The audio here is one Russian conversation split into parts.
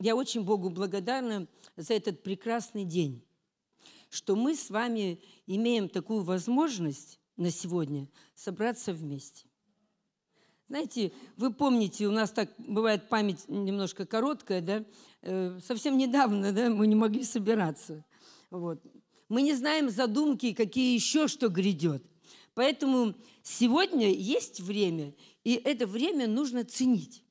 Я очень Богу благодарна за этот прекрасный день, что мы с вами имеем такую возможность на сегодня собраться вместе. Знаете, вы помните, у нас так бывает память немножко короткая, да? Э, совсем недавно да, мы не могли собираться. Вот. Мы не знаем задумки, какие еще что грядет. Поэтому сегодня есть время, и это время нужно ценить.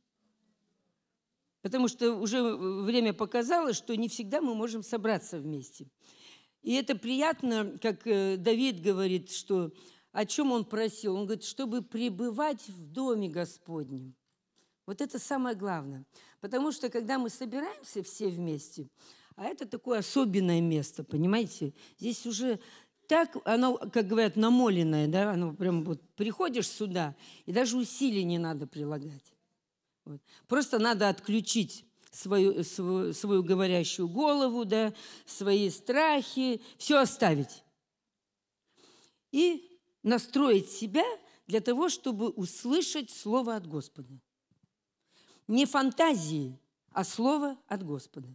Потому что уже э, время показало, что не всегда мы можем собраться вместе. И это приятно, как э, Давид говорит, что о чем он просил? Он говорит, чтобы пребывать в доме Господнем. Вот это самое главное. Потому что когда мы собираемся все вместе, а это такое особенное место, понимаете? Здесь уже так, оно, как говорят, намоленное, да, оно прям вот приходишь сюда, и даже усилий не надо прилагать. Вот. Просто надо отключить свою, свою, свою говорящую голову, да, свои страхи, все оставить. И настроить себя для того, чтобы услышать слово от Господа. Не фантазии, а слово от Господа.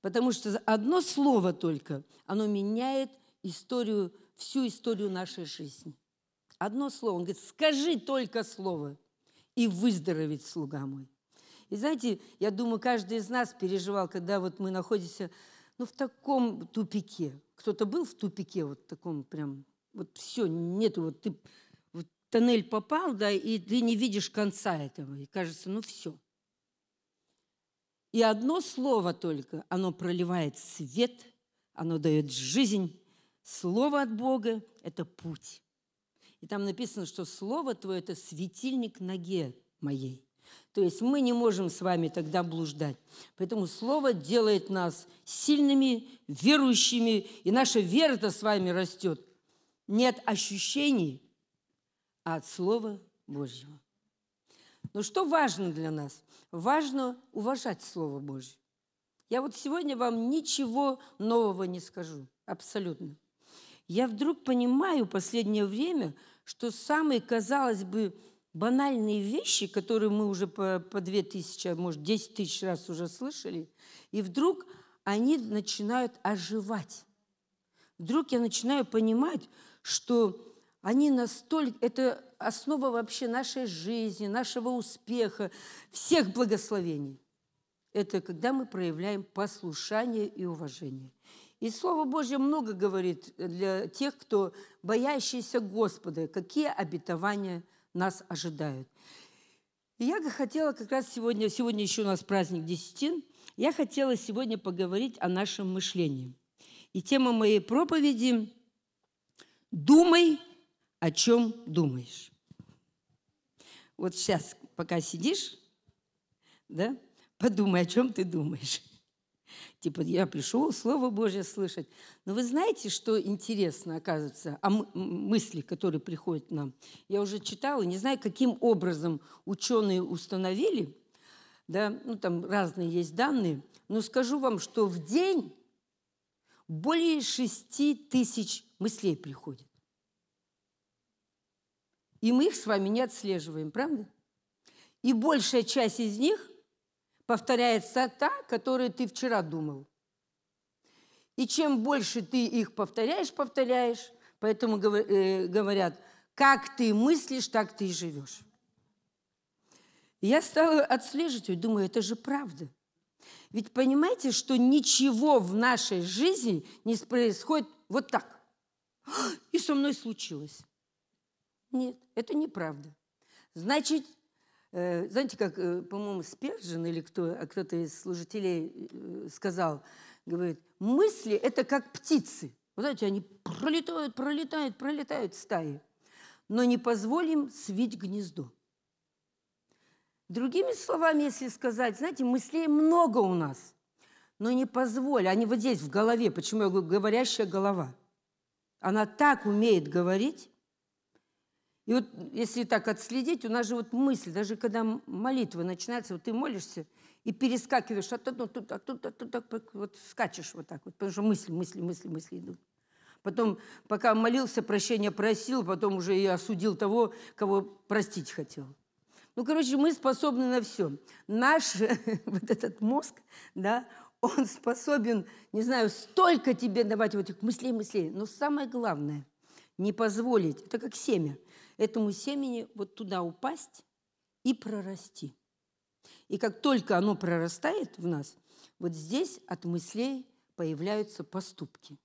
Потому что одно слово только, оно меняет историю, всю историю нашей жизни. Одно слово. Он говорит, скажи только слово – и выздоровит слуга мой». И знаете, я думаю, каждый из нас переживал, когда вот мы находимся ну, в таком тупике. Кто-то был в тупике вот таком прям, вот все, нету, вот ты вот тоннель попал, да, и ты не видишь конца этого. И кажется, ну все. И одно слово только, оно проливает свет, оно дает жизнь. Слово от Бога – это путь. И там написано, что Слово Твое – это светильник ноге моей. То есть мы не можем с вами тогда блуждать. Поэтому Слово делает нас сильными, верующими, и наша вера-то с вами растет. не от ощущений, а от Слова Божьего. Но что важно для нас? Важно уважать Слово Божье. Я вот сегодня вам ничего нового не скажу, абсолютно. Я вдруг понимаю последнее время, что самые, казалось бы, банальные вещи, которые мы уже по, по 2000, а может, 10 тысяч раз уже слышали, и вдруг они начинают оживать. Вдруг я начинаю понимать, что они настолько... Это основа вообще нашей жизни, нашего успеха, всех благословений. Это когда мы проявляем послушание и уважение. И Слово Божье много говорит для тех, кто боящийся Господа, какие обетования нас ожидают. И я хотела как раз сегодня, сегодня еще у нас праздник Десятин, я хотела сегодня поговорить о нашем мышлении. И тема моей проповеди – «Думай, о чем думаешь». Вот сейчас, пока сидишь, да, подумай, о чем ты думаешь. Типа я пришел Слово Божье слышать. Но вы знаете, что интересно, оказывается, о а мысли, которые приходят к нам? Я уже читала, не знаю, каким образом ученые установили, да, ну там разные есть данные, но скажу вам, что в день более шести тысяч мыслей приходит. И мы их с вами не отслеживаем, правда? И большая часть из них повторяется та, которую ты вчера думал. И чем больше ты их повторяешь, повторяешь, поэтому э, говорят, как ты мыслишь, так ты и живешь. Я стала отслеживать, и думаю, это же правда. Ведь понимаете, что ничего в нашей жизни не происходит вот так. А, и со мной случилось. Нет, это неправда. Значит, Э, знаете, как, э, по-моему, Спержин или кто, а кто-то из служителей э, сказал, говорит, мысли – это как птицы. Вы знаете, они пролетают, пролетают, пролетают стаи. Но не позволим свить гнездо. Другими словами, если сказать, знаете, мыслей много у нас, но не позволь, они вот здесь в голове, почему я говорю говорящая голова. Она так умеет говорить, и вот если так отследить, у нас же вот мысль, даже когда молитва начинается, вот ты молишься и перескакиваешь оттуда, оттуда, оттуда, оттуда, вот скачешь вот так вот, потому что мысли, мысли, мысли, мысли идут. Потом, пока молился, прощения просил, потом уже и осудил того, кого простить хотел. Ну, короче, мы способны на все. Наш вот этот мозг, да, он способен, не знаю, столько тебе давать вот этих мыслей, мыслей. Но самое главное, не позволить, это как семя, этому семени вот туда упасть и прорасти. И как только оно прорастает в нас, вот здесь от мыслей появляются поступки.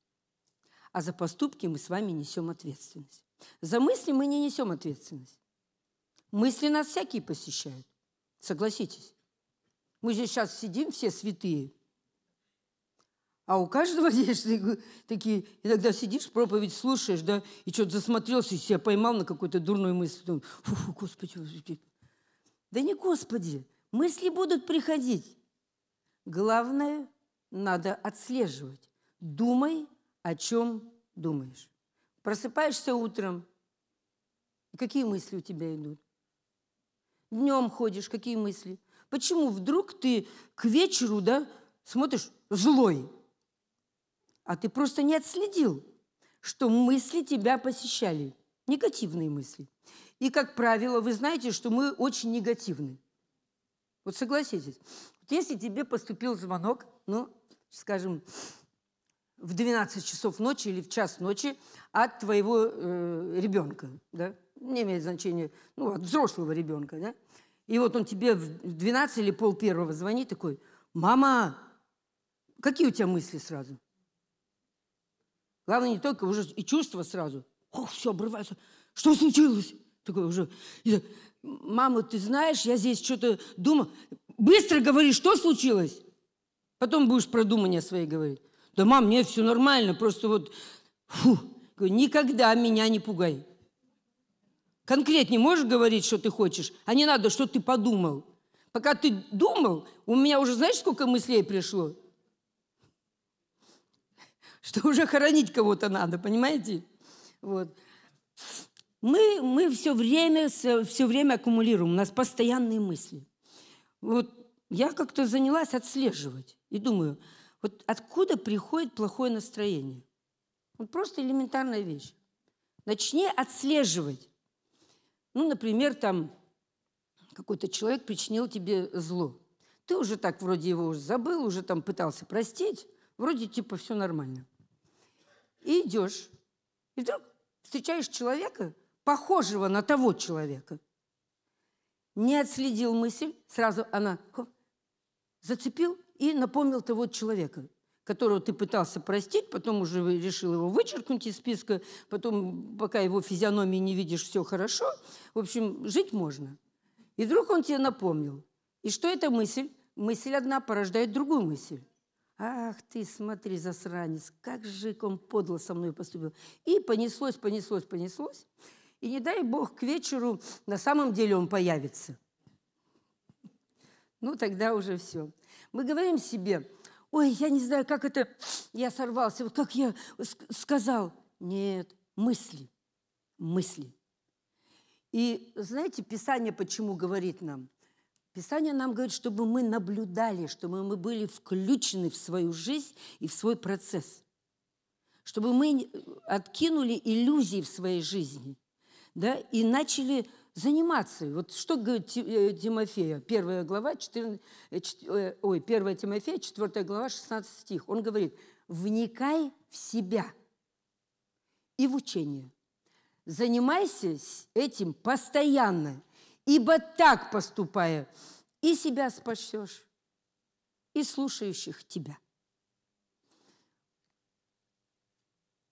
А за поступки мы с вами несем ответственность. За мысли мы не несем ответственность. Мысли нас всякие посещают. Согласитесь. Мы же сейчас сидим все святые, а у каждого есть такие... Иногда сидишь, проповедь слушаешь, да, и что-то засмотрелся, и себя поймал на какой-то дурной мысли. Думаю, фу, фу, Господи, Господи. Да не Господи, мысли будут приходить. Главное, надо отслеживать. Думай, о чем думаешь. Просыпаешься утром, какие мысли у тебя идут? Днем ходишь, какие мысли? Почему вдруг ты к вечеру, да, смотришь злой? а ты просто не отследил, что мысли тебя посещали, негативные мысли. И, как правило, вы знаете, что мы очень негативны. Вот согласитесь, вот если тебе поступил звонок, ну, скажем, в 12 часов ночи или в час ночи от твоего э, ребенка, да, не имеет значения, ну, от взрослого ребенка, да, и вот он тебе в 12 или пол первого звонит такой, мама, какие у тебя мысли сразу? Главное, не только уже и чувства сразу. Ох, все, обрывается. Что случилось? Такое уже. Мама, ты знаешь, я здесь что-то думаю. Быстро говори, что случилось? Потом будешь продумания свои говорить. Да, мам, мне все нормально, просто вот... Фу, говорю, никогда меня не пугай. Конкретнее можешь говорить, что ты хочешь, а не надо, что ты подумал. Пока ты думал, у меня уже, знаешь, сколько мыслей пришло? что уже хоронить кого-то надо, понимаете? Вот. Мы, мы все, время, все время аккумулируем, у нас постоянные мысли. Вот я как-то занялась отслеживать и думаю, вот откуда приходит плохое настроение? Вот просто элементарная вещь. Начни отслеживать. Ну, например, там какой-то человек причинил тебе зло. Ты уже так вроде его уже забыл, уже там пытался простить, вроде типа все нормально и идешь. И вдруг встречаешь человека, похожего на того человека. Не отследил мысль, сразу она зацепил и напомнил того человека, которого ты пытался простить, потом уже решил его вычеркнуть из списка, потом, пока его физиономии не видишь, все хорошо. В общем, жить можно. И вдруг он тебе напомнил. И что эта мысль? Мысль одна порождает другую мысль. Ах ты, смотри, засранец, как же он подло со мной поступил. И понеслось, понеслось, понеслось. И не дай бог, к вечеру на самом деле он появится. Ну, тогда уже все. Мы говорим себе, ой, я не знаю, как это, я сорвался, вот как я сказал. Нет, мысли, мысли. И знаете, Писание почему говорит нам? Писание нам говорит, чтобы мы наблюдали, чтобы мы были включены в свою жизнь и в свой процесс. Чтобы мы откинули иллюзии в своей жизни да, и начали заниматься. Вот что говорит э, Тимофея, первая глава, 14, э, э, ой, 1 Тимофея, 4 глава, 16 стих. Он говорит, вникай в себя и в учение. Занимайся этим постоянно – Ибо так поступая, и себя спасешь, и слушающих тебя.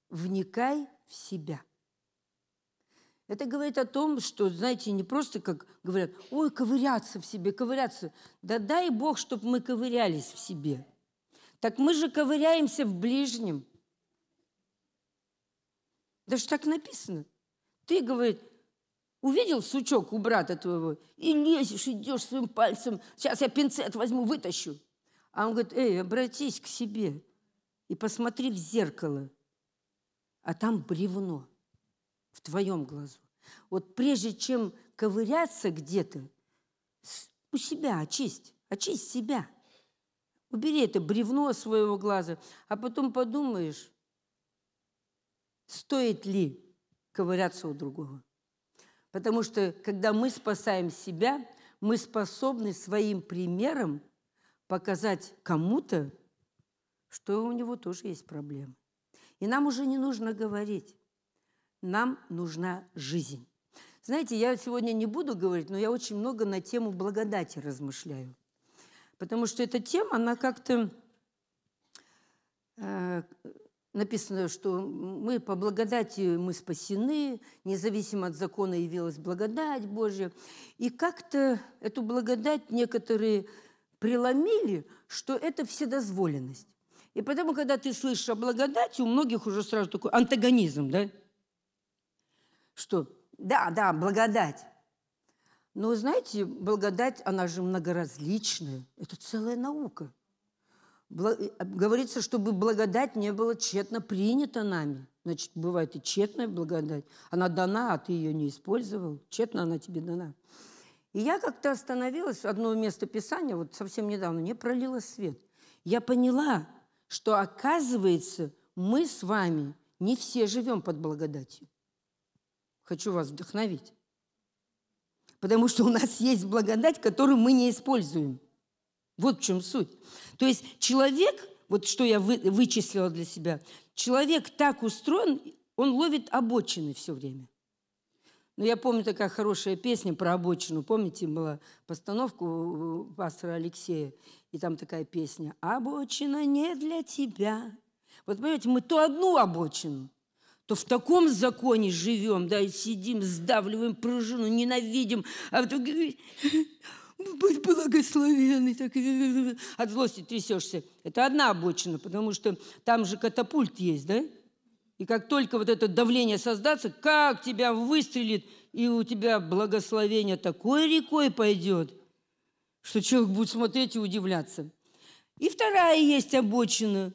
Вникай в себя. Это говорит о том, что, знаете, не просто как говорят, ой, ковыряться в себе, ковыряться. Да дай Бог, чтобы мы ковырялись в себе. Так мы же ковыряемся в ближнем. Даже так написано. Ты, говорит, Увидел сучок у брата твоего и лезешь, идешь своим пальцем. Сейчас я пинцет возьму, вытащу. А он говорит, эй, обратись к себе и посмотри в зеркало. А там бревно в твоем глазу. Вот прежде чем ковыряться где-то, у себя очисть, очисть себя. Убери это бревно своего глаза, а потом подумаешь, стоит ли ковыряться у другого. Потому что, когда мы спасаем себя, мы способны своим примером показать кому-то, что у него тоже есть проблемы. И нам уже не нужно говорить. Нам нужна жизнь. Знаете, я сегодня не буду говорить, но я очень много на тему благодати размышляю. Потому что эта тема, она как-то э, написано, что мы по благодати мы спасены, независимо от закона явилась благодать Божья. И как-то эту благодать некоторые преломили, что это вседозволенность. И поэтому, когда ты слышишь о благодати, у многих уже сразу такой антагонизм, да? Что? Да, да, благодать. Но, знаете, благодать, она же многоразличная. Это целая наука – Э, говорится, чтобы благодать не была тщетно принята нами. Значит, бывает и тщетная благодать. Она дана, а ты ее не использовал. Тщетно она тебе дана. И я как-то остановилась, одно место Писания, вот совсем недавно, мне пролило свет. Я поняла, что, оказывается, мы с вами не все живем под благодатью. Хочу вас вдохновить. Потому что у нас есть благодать, которую мы не используем. Вот в чем суть. То есть человек, вот что я вы, вычислила для себя, человек так устроен, он ловит обочины все время. Но ну, я помню такая хорошая песня про обочину. Помните, была постановка у пастора Алексея, и там такая песня «Обочина не для тебя». Вот понимаете, мы то одну обочину, то в таком законе живем, да, и сидим, сдавливаем пружину, ненавидим. А потом будь благословенный, так, от злости трясешься. Это одна обочина, потому что там же катапульт есть, да? И как только вот это давление создаться, как тебя выстрелит, и у тебя благословение такой рекой пойдет, что человек будет смотреть и удивляться. И вторая есть обочина.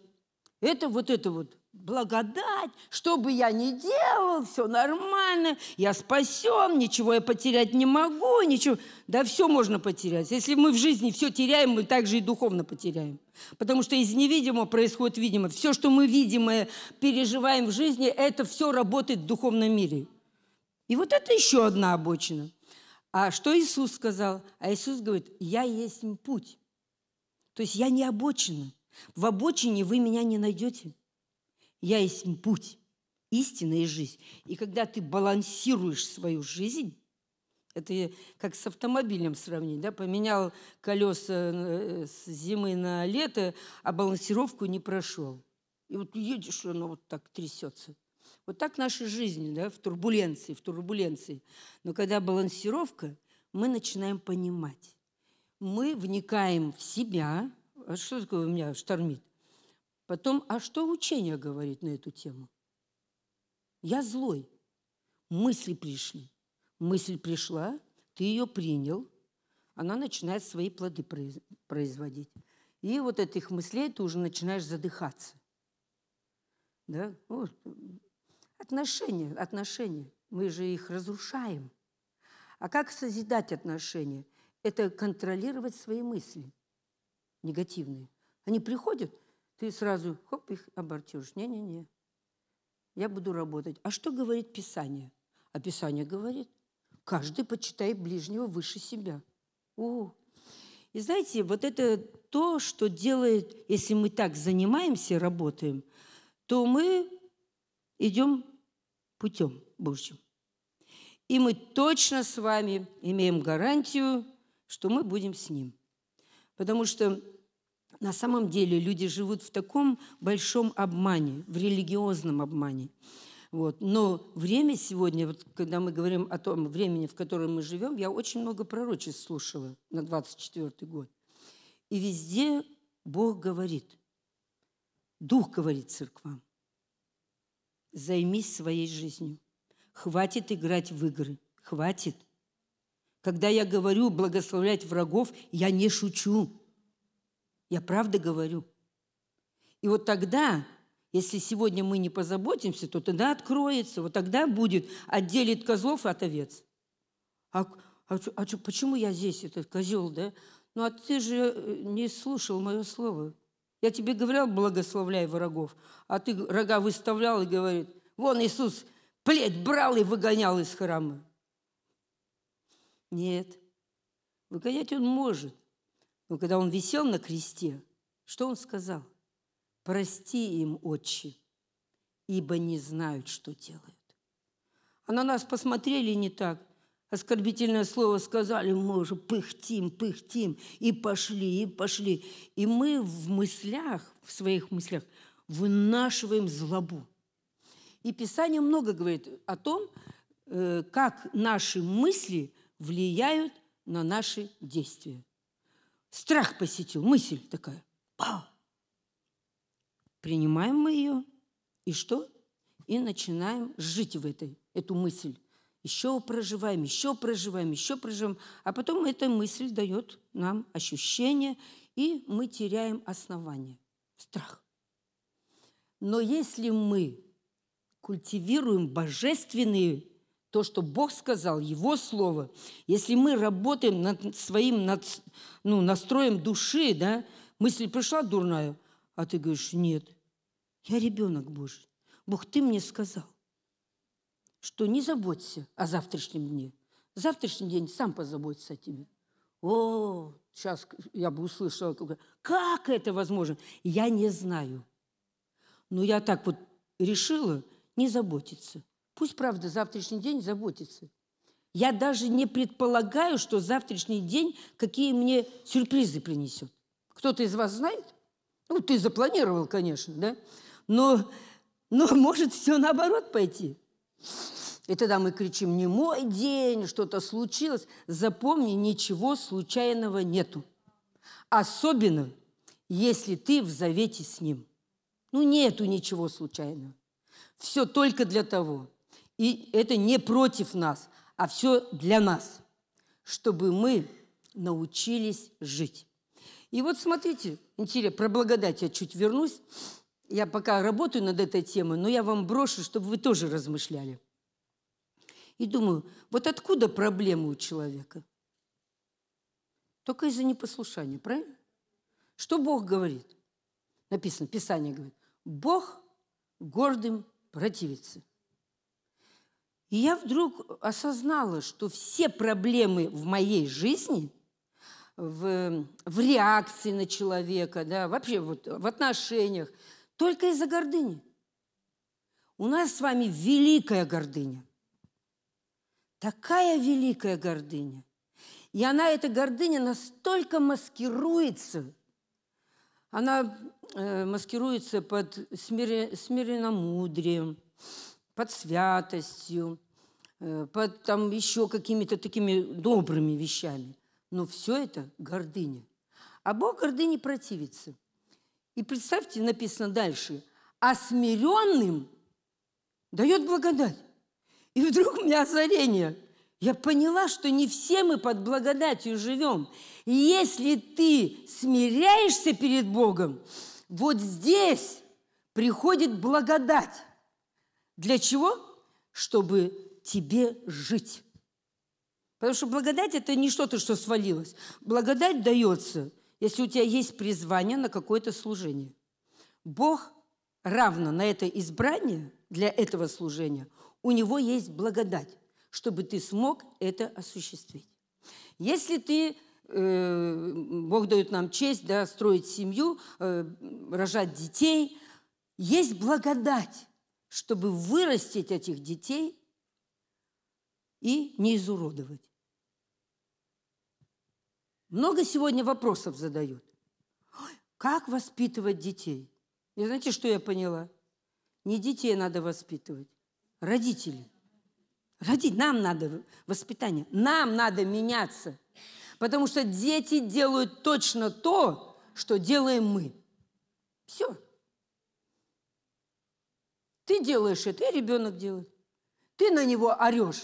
Это вот это вот благодать, что бы я ни делал, все нормально, я спасен, ничего я потерять не могу, ничего. Да все можно потерять. Если мы в жизни все теряем, мы также и духовно потеряем. Потому что из невидимого происходит видимое. Все, что мы видимое переживаем в жизни, это все работает в духовном мире. И вот это еще одна обочина. А что Иисус сказал? А Иисус говорит, я есть путь. То есть я не обочина. В обочине вы меня не найдете. Я есть путь, истина и жизнь. И когда ты балансируешь свою жизнь, это как с автомобилем сравнить, да, поменял колеса э, с зимы на лето, а балансировку не прошел. И вот едешь, оно вот так трясется. Вот так наша жизнь, да, в турбуленции, в турбуленции. Но когда балансировка, мы начинаем понимать. Мы вникаем в себя. А что такое у меня штормит? Потом, а что учение говорит на эту тему? Я злой. Мысли пришли. Мысль пришла, ты ее принял, она начинает свои плоды производить. И вот этих мыслей ты уже начинаешь задыхаться. Да? Вот. Отношения, отношения. Мы же их разрушаем. А как созидать отношения? Это контролировать свои мысли негативные. Они приходят – ты сразу хоп, их абортируешь. Не-не-не, я буду работать. А что говорит Писание? А Писание говорит, каждый почитай ближнего выше себя. О, и знаете, вот это то, что делает, если мы так занимаемся, работаем, то мы идем путем Божьим. И мы точно с вами имеем гарантию, что мы будем с Ним. Потому что на самом деле люди живут в таком большом обмане, в религиозном обмане. Вот. Но время сегодня, вот, когда мы говорим о том времени, в котором мы живем, я очень много пророчеств слушала на 24 год. И везде Бог говорит, Дух говорит церквам, займись своей жизнью. Хватит играть в игры, хватит. Когда я говорю благословлять врагов, я не шучу. Я правда говорю. И вот тогда, если сегодня мы не позаботимся, то тогда откроется, вот тогда будет, отделит козлов от овец. А, а, а почему я здесь, этот козел, да? Ну, а ты же э, не слушал мое слово. Я тебе говорил, благословляй врагов, а ты рога выставлял и говорит, вон Иисус плеть брал и выгонял из храма. Нет, выгонять он может – но когда он висел на кресте, что он сказал? «Прости им, отче, ибо не знают, что делают». А на нас посмотрели не так, оскорбительное слово сказали, мы уже пыхтим, пыхтим, и пошли, и пошли. И мы в мыслях, в своих мыслях, вынашиваем злобу. И Писание много говорит о том, э, как наши мысли влияют на наши действия. Страх посетил, мысль такая. Па! Принимаем мы ее, и что? И начинаем жить в этой, эту мысль. Еще проживаем, еще проживаем, еще проживаем. А потом эта мысль дает нам ощущение, и мы теряем основание. Страх. Но если мы культивируем божественные то, что Бог сказал, Его Слово, если мы работаем над своим над, ну, настроем души, да, мысль пришла дурная, а ты говоришь, нет, я ребенок Божий. Бог, ты мне сказал, что не заботься о завтрашнем дне. Завтрашний день сам позаботится о тебе. О, сейчас я бы услышала, как это возможно? Я не знаю. Но я так вот решила не заботиться – Пусть, правда, завтрашний день заботится. Я даже не предполагаю, что завтрашний день какие мне сюрпризы принесет. Кто-то из вас знает? Ну, ты запланировал, конечно, да? Но, но может все наоборот пойти. И тогда мы кричим, не мой день, что-то случилось. Запомни, ничего случайного нету. Особенно, если ты в завете с Ним. Ну, нету ничего случайного. Все только для того, и это не против нас, а все для нас, чтобы мы научились жить. И вот смотрите, интересно, про благодать я чуть вернусь. Я пока работаю над этой темой, но я вам брошу, чтобы вы тоже размышляли. И думаю, вот откуда проблемы у человека? Только из-за непослушания, правильно? Что Бог говорит? Написано, Писание говорит, Бог гордым противится. И я вдруг осознала, что все проблемы в моей жизни, в, в реакции на человека, да, вообще вот в отношениях, только из-за гордыни. У нас с вами великая гордыня. Такая великая гордыня. И она, эта гордыня, настолько маскируется, она э, маскируется под смире, смиренномудрием, мудрием под святостью, э, под там еще какими-то такими добрыми вещами. Но все это гордыня. А Бог гордыне противится. И представьте, написано дальше. А смиренным дает благодать. И вдруг у меня озарение. Я поняла, что не все мы под благодатью живем. И если ты смиряешься перед Богом, вот здесь приходит благодать. Для чего? Чтобы тебе жить. Потому что благодать – это не что-то, что свалилось. Благодать дается, если у тебя есть призвание на какое-то служение. Бог равно на это избрание для этого служения, у него есть благодать, чтобы ты смог это осуществить. Если ты э, Бог дает нам честь да, строить семью, э, рожать детей. Есть благодать чтобы вырастить этих детей и не изуродовать. Много сегодня вопросов задают. Как воспитывать детей? И знаете, что я поняла? Не детей надо воспитывать, родителей. Родить нам надо воспитание, нам надо меняться. Потому что дети делают точно то, что делаем мы. Все. Ты делаешь это, и ребенок делает. Ты на него орешь.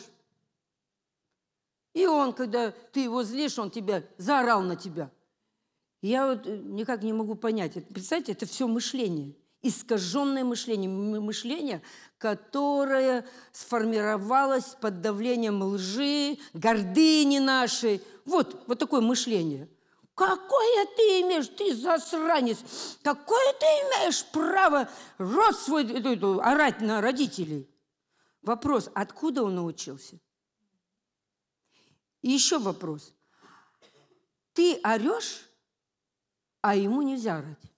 И он, когда ты его злишь, он тебя заорал на тебя. Я вот э, никак не могу понять. Представьте, это все мышление. Искаженное мышление. Мышление, которое сформировалось под давлением лжи, гордыни нашей. Вот, вот такое мышление. Какое ты имеешь, ты засранец? Какое ты имеешь право рот свой э, орать на родителей? Вопрос, откуда он научился? И еще вопрос. Ты орешь, а ему нельзя орать.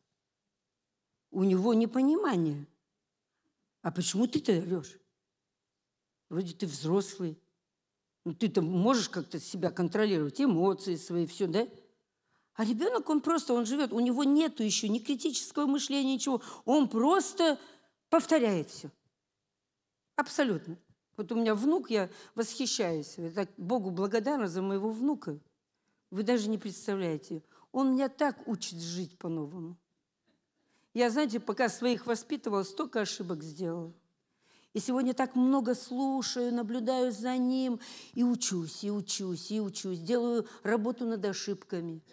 У него непонимание. А почему ты-то орешь? Вроде ты взрослый. Ну, ты-то можешь как-то себя контролировать, эмоции свои, все, да? А ребенок, он просто, он живет, у него нету еще ни критического мышления, ничего. Он просто повторяет все. Абсолютно. Вот у меня внук, я восхищаюсь. Я так Богу благодарна за моего внука. Вы даже не представляете. Он меня так учит жить по-новому. Я, знаете, пока своих воспитывала, столько ошибок сделала. И сегодня так много слушаю, наблюдаю за ним, и учусь, и учусь, и учусь, делаю работу над ошибками –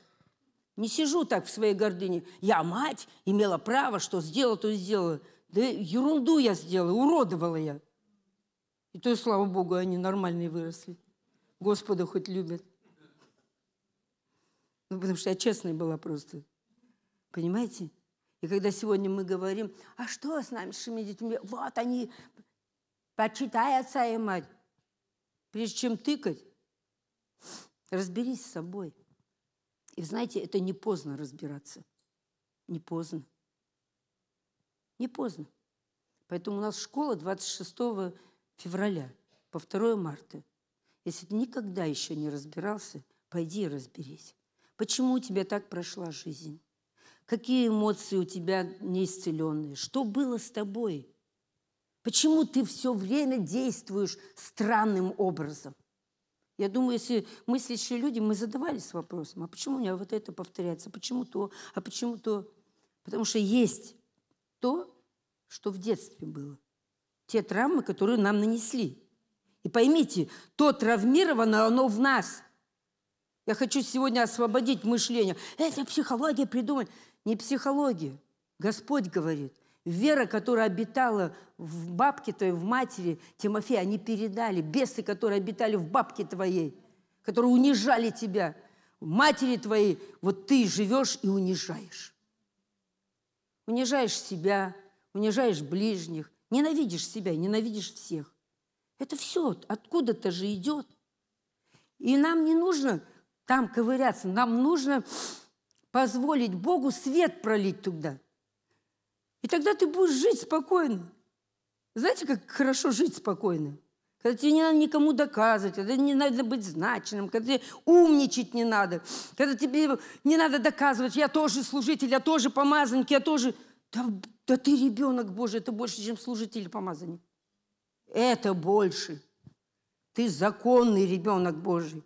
не сижу так в своей гордыне. Я мать, имела право, что сделала, то сделала. Да ерунду я сделала, уродовала я. И то, слава Богу, они нормальные выросли. Господа хоть любят. Ну, потому что я честная была просто. Понимаете? И когда сегодня мы говорим, а что с нашими детьми? Вот они, почитай отца и мать. Прежде чем тыкать, разберись с собой – и знаете, это не поздно разбираться. Не поздно. Не поздно. Поэтому у нас школа 26 февраля по 2 марта. Если ты никогда еще не разбирался, пойди и разберись. Почему у тебя так прошла жизнь? Какие эмоции у тебя неисцеленные? Что было с тобой? Почему ты все время действуешь странным образом? Я думаю, если мы мыслящие люди, мы задавались вопросом, а почему у меня вот это повторяется, почему то, а почему то. Потому что есть то, что в детстве было. Те травмы, которые нам нанесли. И поймите, то травмировано, оно в нас. Я хочу сегодня освободить мышление. Это психология придумать. Не психология. Господь говорит. Вера, которая обитала в бабке твоей, в матери, Тимофея, они передали. Бесы, которые обитали в бабке твоей, которые унижали тебя, матери твоей, вот ты живешь и унижаешь. Унижаешь себя, унижаешь ближних, ненавидишь себя, ненавидишь всех. Это все откуда-то же идет. И нам не нужно там ковыряться, нам нужно позволить Богу свет пролить туда – и тогда ты будешь жить спокойно. Знаете, как хорошо жить спокойно? Когда тебе не надо никому доказывать, когда не надо быть значимым, когда тебе умничать не надо, когда тебе не надо доказывать, я тоже служитель, я тоже помазанник, я тоже... Да, да ты ребенок Божий, это больше, чем служитель помазанник. Это больше. Ты законный ребенок Божий.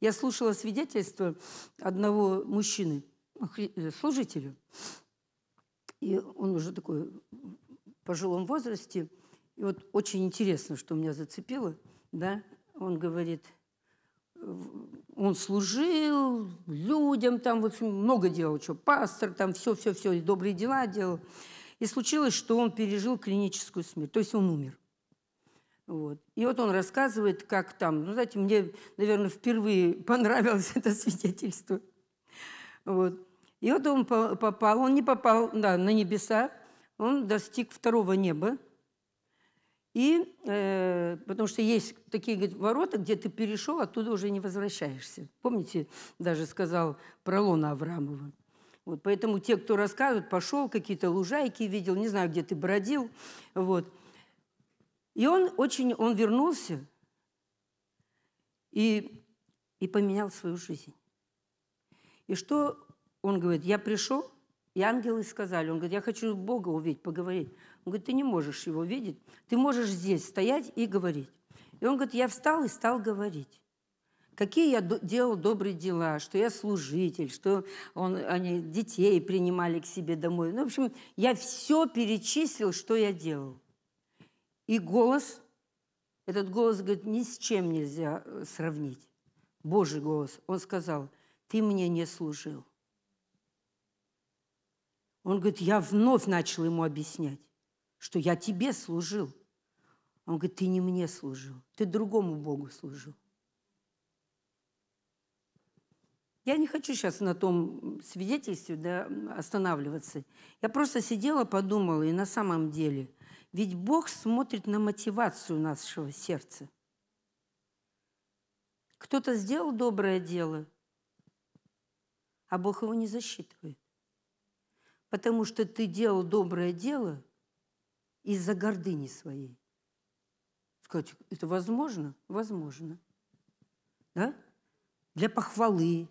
Я слушала свидетельство одного мужчины, служителя. И он уже такой в пожилом возрасте. И вот очень интересно, что меня зацепило. Да? Он говорит, он служил людям, там, в общем, много делал, что пастор, там, все-все-все, добрые дела делал. И случилось, что он пережил клиническую смерть, то есть он умер. Вот. И вот он рассказывает, как там, ну, знаете, мне, наверное, впервые понравилось это свидетельство. Вот. И вот он попал, он не попал да, на небеса, он достиг второго неба. И, э, потому что есть такие говорит, ворота, где ты перешел, оттуда уже не возвращаешься. Помните, даже сказал про лона Аврамова. Вот, поэтому те, кто рассказывают, пошел, какие-то лужайки видел, не знаю, где ты бродил. Вот. И он очень, он вернулся и, и поменял свою жизнь. И что он говорит, я пришел, и ангелы сказали, он говорит, я хочу Бога увидеть, поговорить. Он говорит, ты не можешь его видеть, ты можешь здесь стоять и говорить. И он говорит, я встал и стал говорить. Какие я делал добрые дела, что я служитель, что он, они детей принимали к себе домой. Ну, в общем, я все перечислил, что я делал. И голос, этот голос, говорит, ни с чем нельзя э, сравнить. Божий голос. Он сказал, ты мне не служил он говорит, я вновь начал ему объяснять, что я тебе служил. Он говорит, ты не мне служил, ты другому Богу служил. Я не хочу сейчас на том свидетельстве да, останавливаться. Я просто сидела, подумала, и на самом деле, ведь Бог смотрит на мотивацию нашего сердца. Кто-то сделал доброе дело, а Бог его не засчитывает потому что ты делал доброе дело из-за гордыни своей. Сказать, это возможно? Возможно. Да? Для похвалы.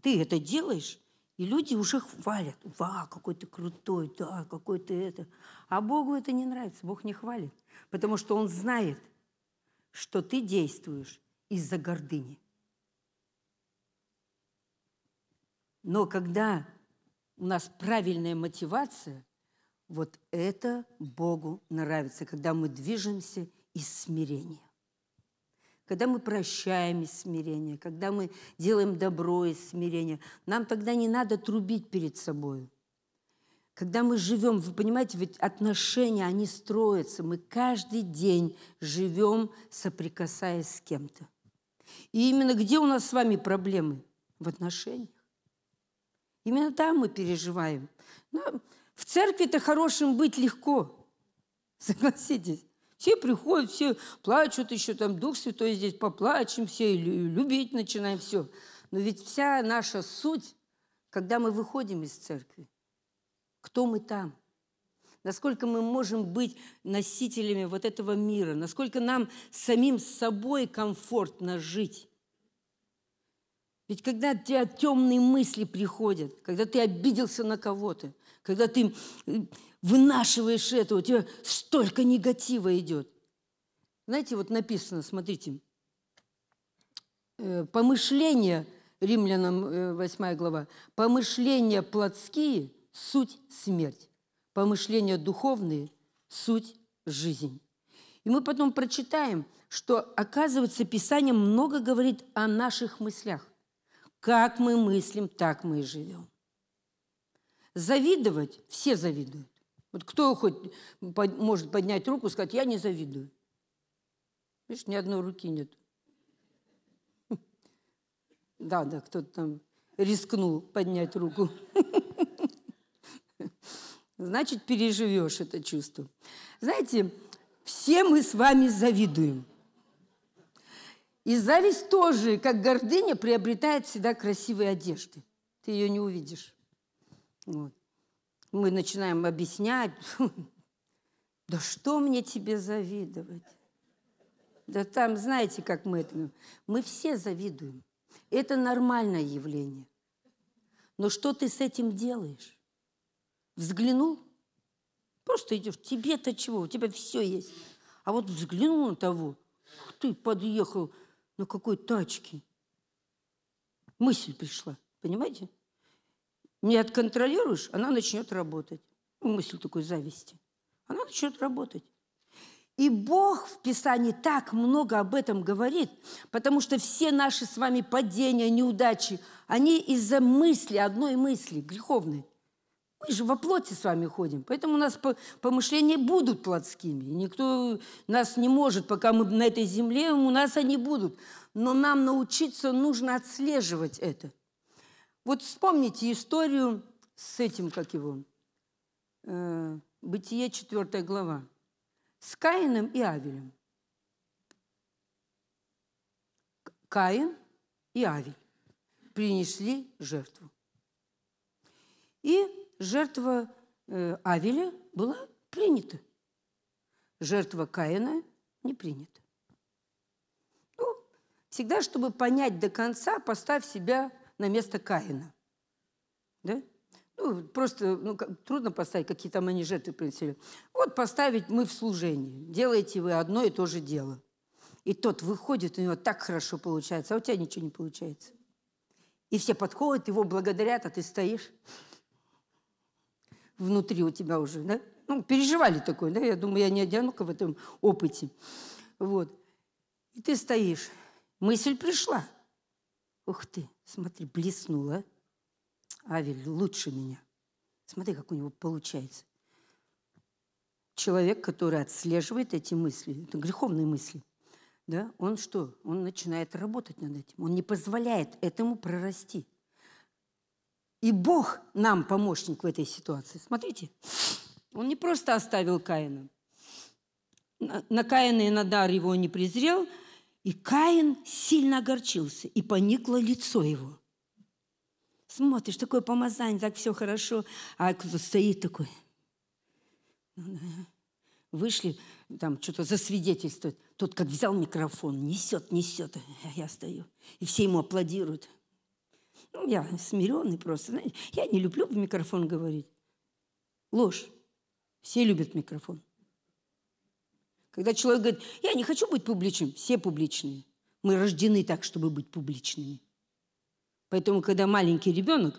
Ты это делаешь, и люди уже хвалят. Ва, какой ты крутой, да, какой ты это. А Богу это не нравится, Бог не хвалит. Потому что Он знает, что ты действуешь из-за гордыни. Но когда у нас правильная мотивация, вот это Богу нравится, когда мы движемся из смирения. Когда мы прощаем из смирения, когда мы делаем добро из смирения, нам тогда не надо трубить перед собой. Когда мы живем, вы понимаете, ведь отношения, они строятся. Мы каждый день живем, соприкасаясь с кем-то. И именно где у нас с вами проблемы? В отношениях. Именно там мы переживаем. Но в церкви-то хорошим быть легко. Согласитесь. Все приходят, все плачут еще, там Дух Святой здесь, поплачем все, и любить начинаем все. Но ведь вся наша суть, когда мы выходим из церкви, кто мы там? Насколько мы можем быть носителями вот этого мира? Насколько нам самим с собой комфортно жить? Ведь когда у тебя темные мысли приходят, когда ты обиделся на кого-то, когда ты э, вынашиваешь это, у тебя столько негатива идет. Знаете, вот написано, смотрите, э, помышления, римлянам 8 э, глава, помышления плотские – суть смерть, помышления духовные – суть жизнь. И мы потом прочитаем, что, оказывается, Писание много говорит о наших мыслях. Как мы мыслим, так мы и живем. Завидовать все завидуют. Вот кто хоть под, может поднять руку и сказать, я не завидую. Видишь, ни одной руки нет. Да, да, кто-то там рискнул поднять руку. Значит, переживешь это чувство. Знаете, все мы с вами завидуем. И зависть тоже, как гордыня, приобретает всегда красивые одежды. Ты ее не увидишь. Вот. Мы начинаем объяснять. Да что мне тебе завидовать? Да там, знаете, как мы это... Мы все завидуем. Это нормальное явление. Но что ты с этим делаешь? Взглянул? Просто идешь. Тебе-то чего? У тебя все есть. А вот взглянул на того, ты подъехал, ну какой тачки? Мысль пришла, понимаете? Не отконтролируешь, она начнет работать. Ну, мысль такой зависти. Она начнет работать. И Бог в Писании так много об этом говорит, потому что все наши с вами падения, неудачи, они из-за мысли, одной мысли, греховной. Мы же во плоти с вами ходим, поэтому у нас помышления будут плотскими. Никто нас не может, пока мы на этой земле, у нас они будут. Но нам научиться нужно отслеживать это. Вот вспомните историю с этим, как его, э, Бытие 4 глава, с Каином и Авелем. Каин и Авель принесли жертву. И жертва э, Авеля была принята. Жертва Каина не принята. Ну, всегда, чтобы понять до конца, поставь себя на место Каина. Да? Ну, просто ну, трудно поставить, какие там они жертвы принесли. Вот поставить мы в служении. Делаете вы одно и то же дело. И тот выходит, у него так хорошо получается, а у тебя ничего не получается. И все подходят, его благодарят, а ты стоишь внутри у тебя уже, да? Ну, переживали такое, да? Я думаю, я не одинока в этом опыте. Вот. И ты стоишь. Мысль пришла. Ух ты, смотри, блеснула. А? Авель лучше меня. Смотри, как у него получается. Человек, который отслеживает эти мысли, это греховные мысли, да, он что? Он начинает работать над этим. Он не позволяет этому прорасти. И Бог нам помощник в этой ситуации. Смотрите, он не просто оставил Каина. На Каина и Надар его не презрел, и Каин сильно огорчился, и поникло лицо его. Смотришь, такое помазание, так все хорошо, а кто то стоит такой. Ну Вышли, там что-то засвидетельствует. Тот, как взял микрофон, несет, несет, а я стою. И все ему аплодируют. Ну, я смиренный просто. Знаете, я не люблю в микрофон говорить. Ложь. Все любят микрофон. Когда человек говорит, я не хочу быть публичным, все публичные. Мы рождены так, чтобы быть публичными. Поэтому, когда маленький ребенок,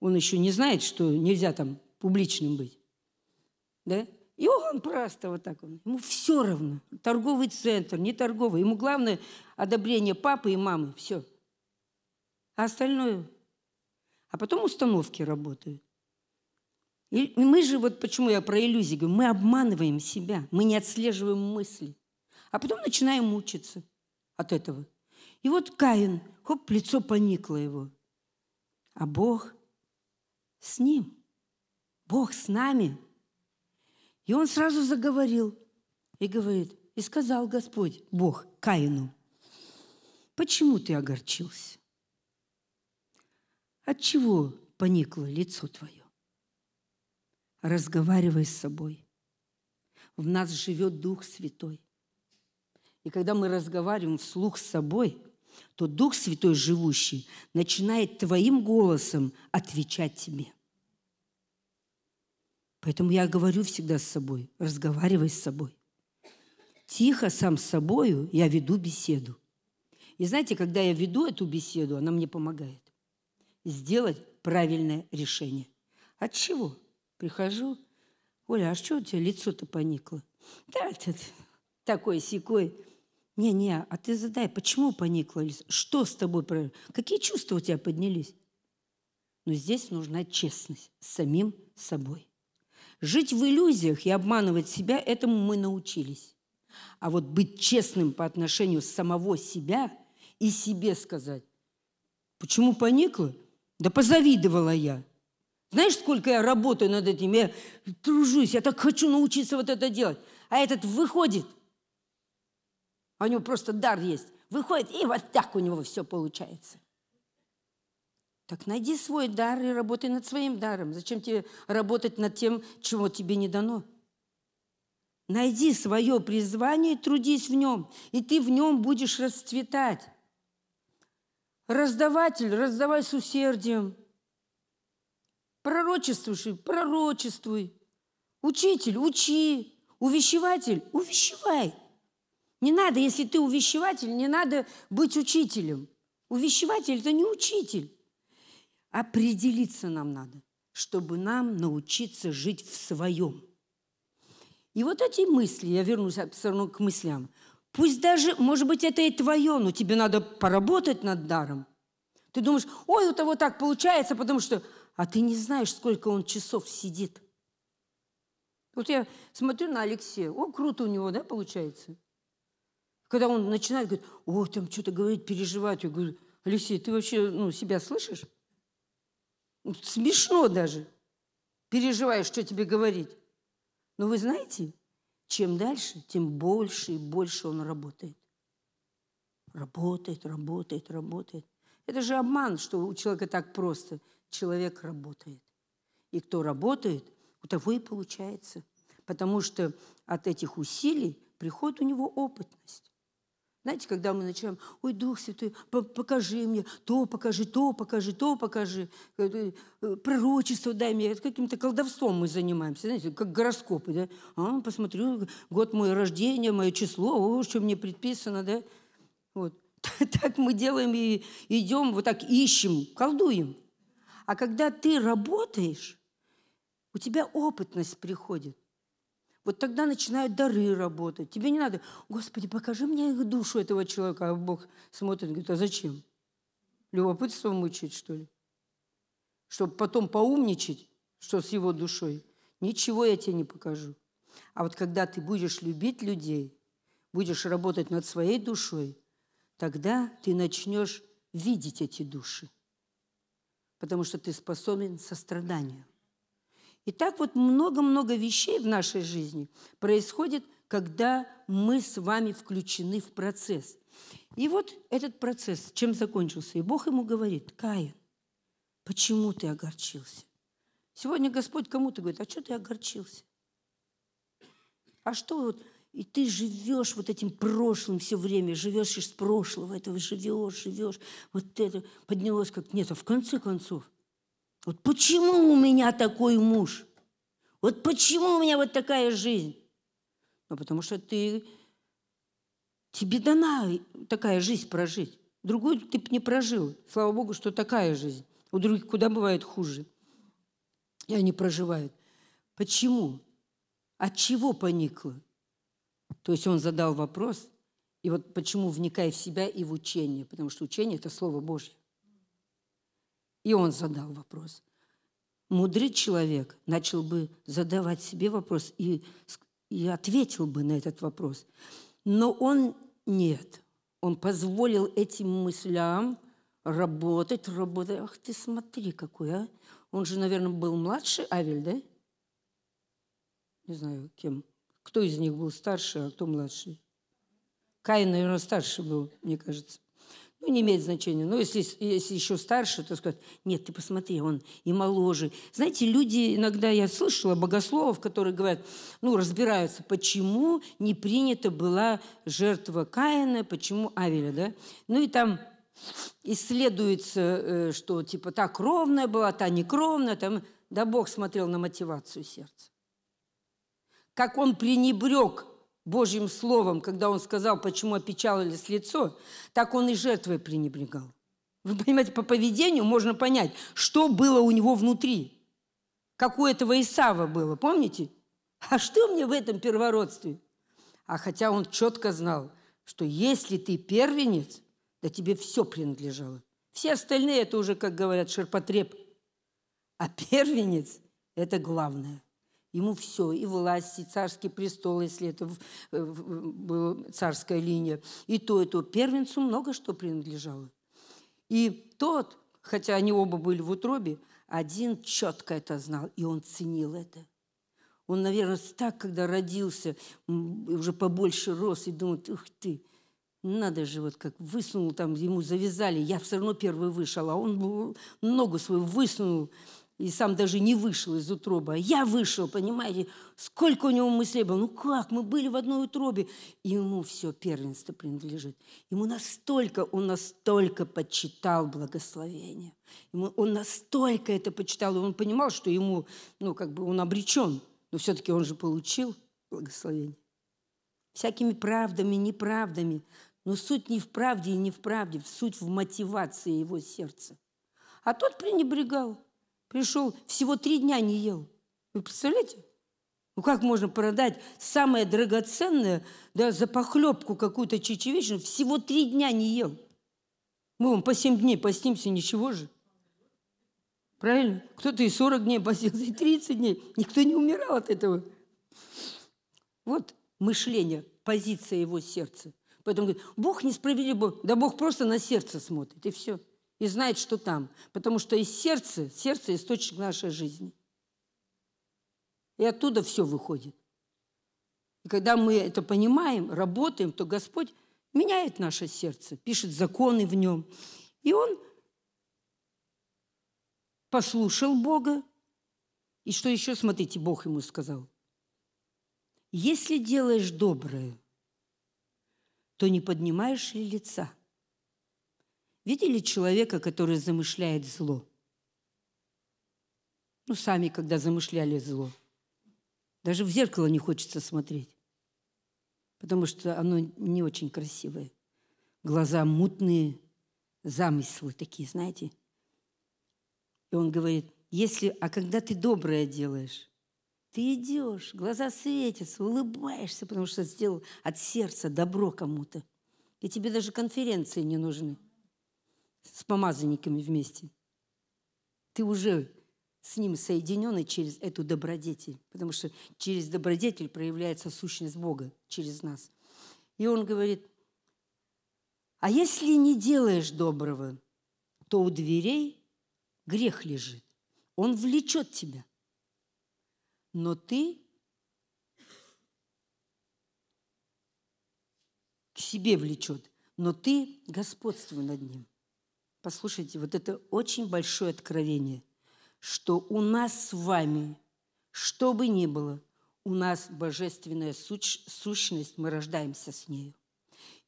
он еще не знает, что нельзя там публичным быть. Да? И он просто вот так. Он. Ему все равно. Торговый центр, не торговый. Ему главное одобрение папы и мамы. Все а остальное. А потом установки работают. И мы же, вот почему я про иллюзии говорю, мы обманываем себя, мы не отслеживаем мысли. А потом начинаем мучиться от этого. И вот Каин, хоп, лицо поникло его. А Бог с ним. Бог с нами. И он сразу заговорил и говорит, и сказал Господь, Бог, Каину, почему ты огорчился? От чего поникло лицо твое? Разговаривай с собой. В нас живет Дух Святой. И когда мы разговариваем вслух с собой, то Дух Святой, живущий, начинает твоим голосом отвечать тебе. Поэтому я говорю всегда с собой, разговаривай с собой. Тихо сам с собою я веду беседу. И знаете, когда я веду эту беседу, она мне помогает сделать правильное решение. От чего? Прихожу, Оля, а что у тебя лицо-то поникло? Да, ты такой секой. Не-не, а ты задай, почему поникло лицо? Что с тобой произошло? Какие чувства у тебя поднялись? Но здесь нужна честность с самим собой. Жить в иллюзиях и обманывать себя – этому мы научились. А вот быть честным по отношению самого себя и себе сказать, почему поникло? Да позавидовала я. Знаешь, сколько я работаю над этим? Я тружусь, я так хочу научиться вот это делать. А этот выходит, а у него просто дар есть, выходит, и вот так у него все получается. Так найди свой дар и работай над своим даром. Зачем тебе работать над тем, чего тебе не дано? Найди свое призвание, и трудись в нем, и ты в нем будешь расцветать. Раздаватель, раздавай с усердием. Пророчествующий, пророчествуй. Учитель, учи. Увещеватель, увещевай. Не надо, если ты увещеватель, не надо быть учителем. Увещеватель – это не учитель. Определиться нам надо, чтобы нам научиться жить в своем. И вот эти мысли, я вернусь все равно к мыслям, Пусть даже, может быть, это и твое, но тебе надо поработать над даром. Ты думаешь, ой, у того так получается, потому что... А ты не знаешь, сколько он часов сидит. Вот я смотрю на Алексея, о, круто у него, да, получается? Когда он начинает, говорит, о, там что-то говорит, переживает. Я говорю, Алексей, ты вообще ну, себя слышишь? Смешно даже. Переживаешь, что тебе говорить. Но вы знаете, чем дальше, тем больше и больше он работает. Работает, работает, работает. Это же обман, что у человека так просто. Человек работает. И кто работает, у того и получается. Потому что от этих усилий приходит у него опытность. Знаете, когда мы начинаем, ой, Дух Святой, покажи мне то, покажи то, покажи то, покажи, э, э, пророчество дай мне. Это каким-то колдовством мы занимаемся, знаете, как гороскопы, да. А, посмотрю, год моего рождения, мое число, о, что мне предписано, да. Вот. Так мы делаем и идем, вот так ищем, колдуем. А когда ты работаешь, у тебя опытность приходит. Вот тогда начинают дары работать. Тебе не надо, Господи, покажи мне их душу этого человека. А Бог смотрит и говорит, а зачем? Любопытство мучить, что ли? Чтобы потом поумничать, что с его душой. Ничего я тебе не покажу. А вот когда ты будешь любить людей, будешь работать над своей душой, тогда ты начнешь видеть эти души, потому что ты способен состраданию. И так вот много-много вещей в нашей жизни происходит, когда мы с вами включены в процесс. И вот этот процесс, чем закончился? И Бог ему говорит, Каин, почему ты огорчился? Сегодня Господь кому-то говорит, а что ты огорчился? А что вот, и ты живешь вот этим прошлым все время, живешь из прошлого, этого живешь, живешь, вот это поднялось как, нет, а в конце концов, вот почему у меня такой муж? Вот почему у меня вот такая жизнь? Ну, потому что ты, тебе дана такая жизнь прожить. Другую ты бы не прожил. Слава Богу, что такая жизнь. У других куда бывает хуже. И они проживают. Почему? От чего поникло? То есть он задал вопрос, и вот почему вникай в себя и в учение, потому что учение – это Слово Божье. И он задал вопрос. Мудрый человек начал бы задавать себе вопрос и, и ответил бы на этот вопрос. Но он нет. Он позволил этим мыслям работать, работать. Ах ты смотри какой, а! Он же, наверное, был младше Авель, да? Не знаю, кем. Кто из них был старше, а кто младший? Каин, наверное, старше был, мне кажется ну, не имеет значения. Но ну, если, если еще старше, то скажут, нет, ты посмотри, он и моложе. Знаете, люди иногда, я слышала богословов, которые говорят, ну, разбираются, почему не принята была жертва Каина, почему Авеля, да? Ну, и там исследуется, э, что типа та кровная была, та некровная, там, да Бог смотрел на мотивацию сердца. Как он пренебрег Божьим Словом, когда он сказал, почему опечалилось лицо, так он и жертвой пренебрегал. Вы понимаете, по поведению можно понять, что было у него внутри. Как у этого Исава было, помните? А что мне в этом первородстве? А хотя он четко знал, что если ты первенец, да тебе все принадлежало. Все остальные – это уже, как говорят, ширпотреб. А первенец – это главное. Ему все, и власть, и царский престол, если это э, была царская линия, и то, и то. Первенцу много что принадлежало. И тот, хотя они оба были в утробе, один четко это знал, и он ценил это. Он, наверное, так, когда родился, уже побольше рос и думает ух ты, надо же, вот как высунул там, ему завязали, я все равно первый вышел, а он ногу свою высунул, и сам даже не вышел из утробы, а я вышел, понимаете, сколько у него мыслей было, ну как, мы были в одной утробе, и ему все первенство принадлежит. Ему настолько, он настолько почитал благословение, ему, он настолько это почитал, и он понимал, что ему, ну как бы он обречен, но все-таки он же получил благословение. Всякими правдами, неправдами, но суть не в правде и не в правде, суть в мотивации его сердца. А тот пренебрегал – пришел, всего три дня не ел. Вы представляете? Ну как можно продать самое драгоценное да, за похлебку какую-то чечевичную? Всего три дня не ел. Мы вам по семь дней постимся, ничего же. Правильно? Кто-то и 40 дней постился, и 30 дней. Никто не умирал от этого. Вот мышление, позиция его сердца. Поэтому говорит, Бог несправедлив, да Бог просто на сердце смотрит, и все и знает, что там. Потому что из сердца, сердце – источник нашей жизни. И оттуда все выходит. И когда мы это понимаем, работаем, то Господь меняет наше сердце, пишет законы в нем. И он послушал Бога. И что еще, смотрите, Бог ему сказал. «Если делаешь доброе, то не поднимаешь ли лица?» Видели человека, который замышляет зло? Ну, сами, когда замышляли зло. Даже в зеркало не хочется смотреть, потому что оно не очень красивое. Глаза мутные, замыслы такие, знаете. И он говорит, если, а когда ты доброе делаешь, ты идешь, глаза светятся, улыбаешься, потому что сделал от сердца добро кому-то. И тебе даже конференции не нужны с помазанниками вместе. Ты уже с ним соединены через эту добродетель, потому что через добродетель проявляется сущность Бога через нас. И он говорит, а если не делаешь доброго, то у дверей грех лежит. Он влечет тебя. Но ты к себе влечет, но ты господствуй над ним. Послушайте, вот это очень большое откровение, что у нас с вами, что бы ни было, у нас божественная суч, сущность, мы рождаемся с нею.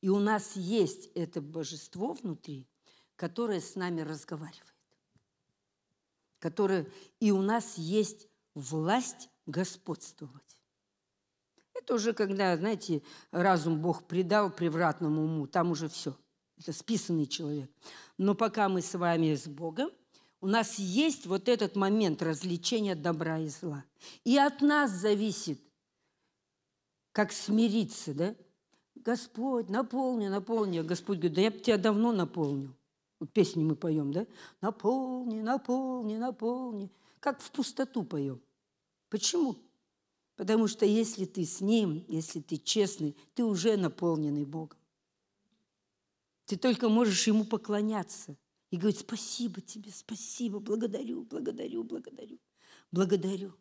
И у нас есть это божество внутри, которое с нами разговаривает. Которое, и у нас есть власть господствовать. Это уже когда, знаете, разум Бог предал превратному уму, там уже все – это списанный человек. Но пока мы с вами с Богом, у нас есть вот этот момент развлечения добра и зла. И от нас зависит, как смириться, да? Господь, наполни, наполни. Господь говорит, да я бы тебя давно наполнил. Вот песни мы поем, да? Наполни, наполни, наполни. Как в пустоту поем. Почему? Потому что если ты с Ним, если ты честный, ты уже наполненный Богом. Ты только можешь ему поклоняться и говорить спасибо тебе, спасибо, благодарю, благодарю, благодарю, благодарю.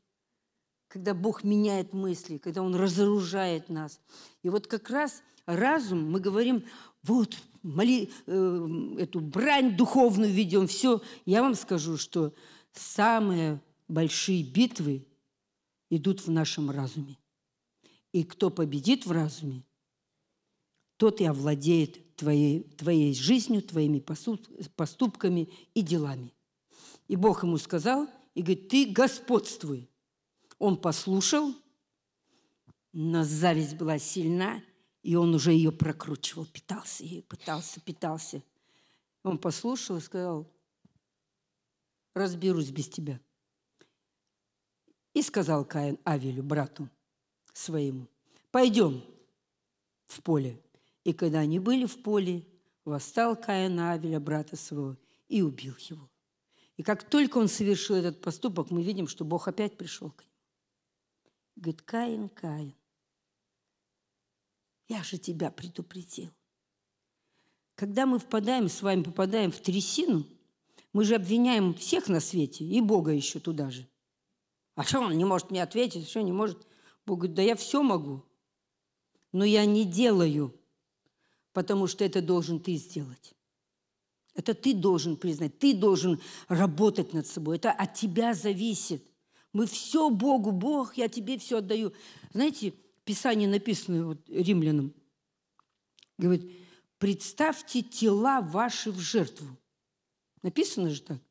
Когда Бог меняет мысли, когда Он разоружает нас. И вот как раз разум, мы говорим, вот, моли, э, эту брань духовную ведем, все. Я вам скажу, что самые большие битвы идут в нашем разуме. И кто победит в разуме, тот и овладеет твоей, твоей жизнью, твоими поступками и делами. И Бог ему сказал, и говорит, ты господствуй. Он послушал, но зависть была сильна, и он уже ее прокручивал, питался ей, пытался, питался. Он послушал и сказал, разберусь без тебя. И сказал Каин Авелю, брату своему, пойдем в поле. И когда они были в поле, восстал Каин Авеля, брата своего, и убил его. И как только он совершил этот поступок, мы видим, что Бог опять пришел к нему. Говорит, Каин, Каин, я же тебя предупредил. Когда мы впадаем, с вами попадаем в трясину, мы же обвиняем всех на свете, и Бога еще туда же. А что он не может мне ответить, что не может? Бог говорит, да я все могу, но я не делаю – потому что это должен ты сделать. Это ты должен признать, ты должен работать над собой. Это от тебя зависит. Мы все Богу, Бог, я тебе все отдаю. Знаете, Писание написано вот римлянам, говорит, представьте тела ваши в жертву. Написано же так.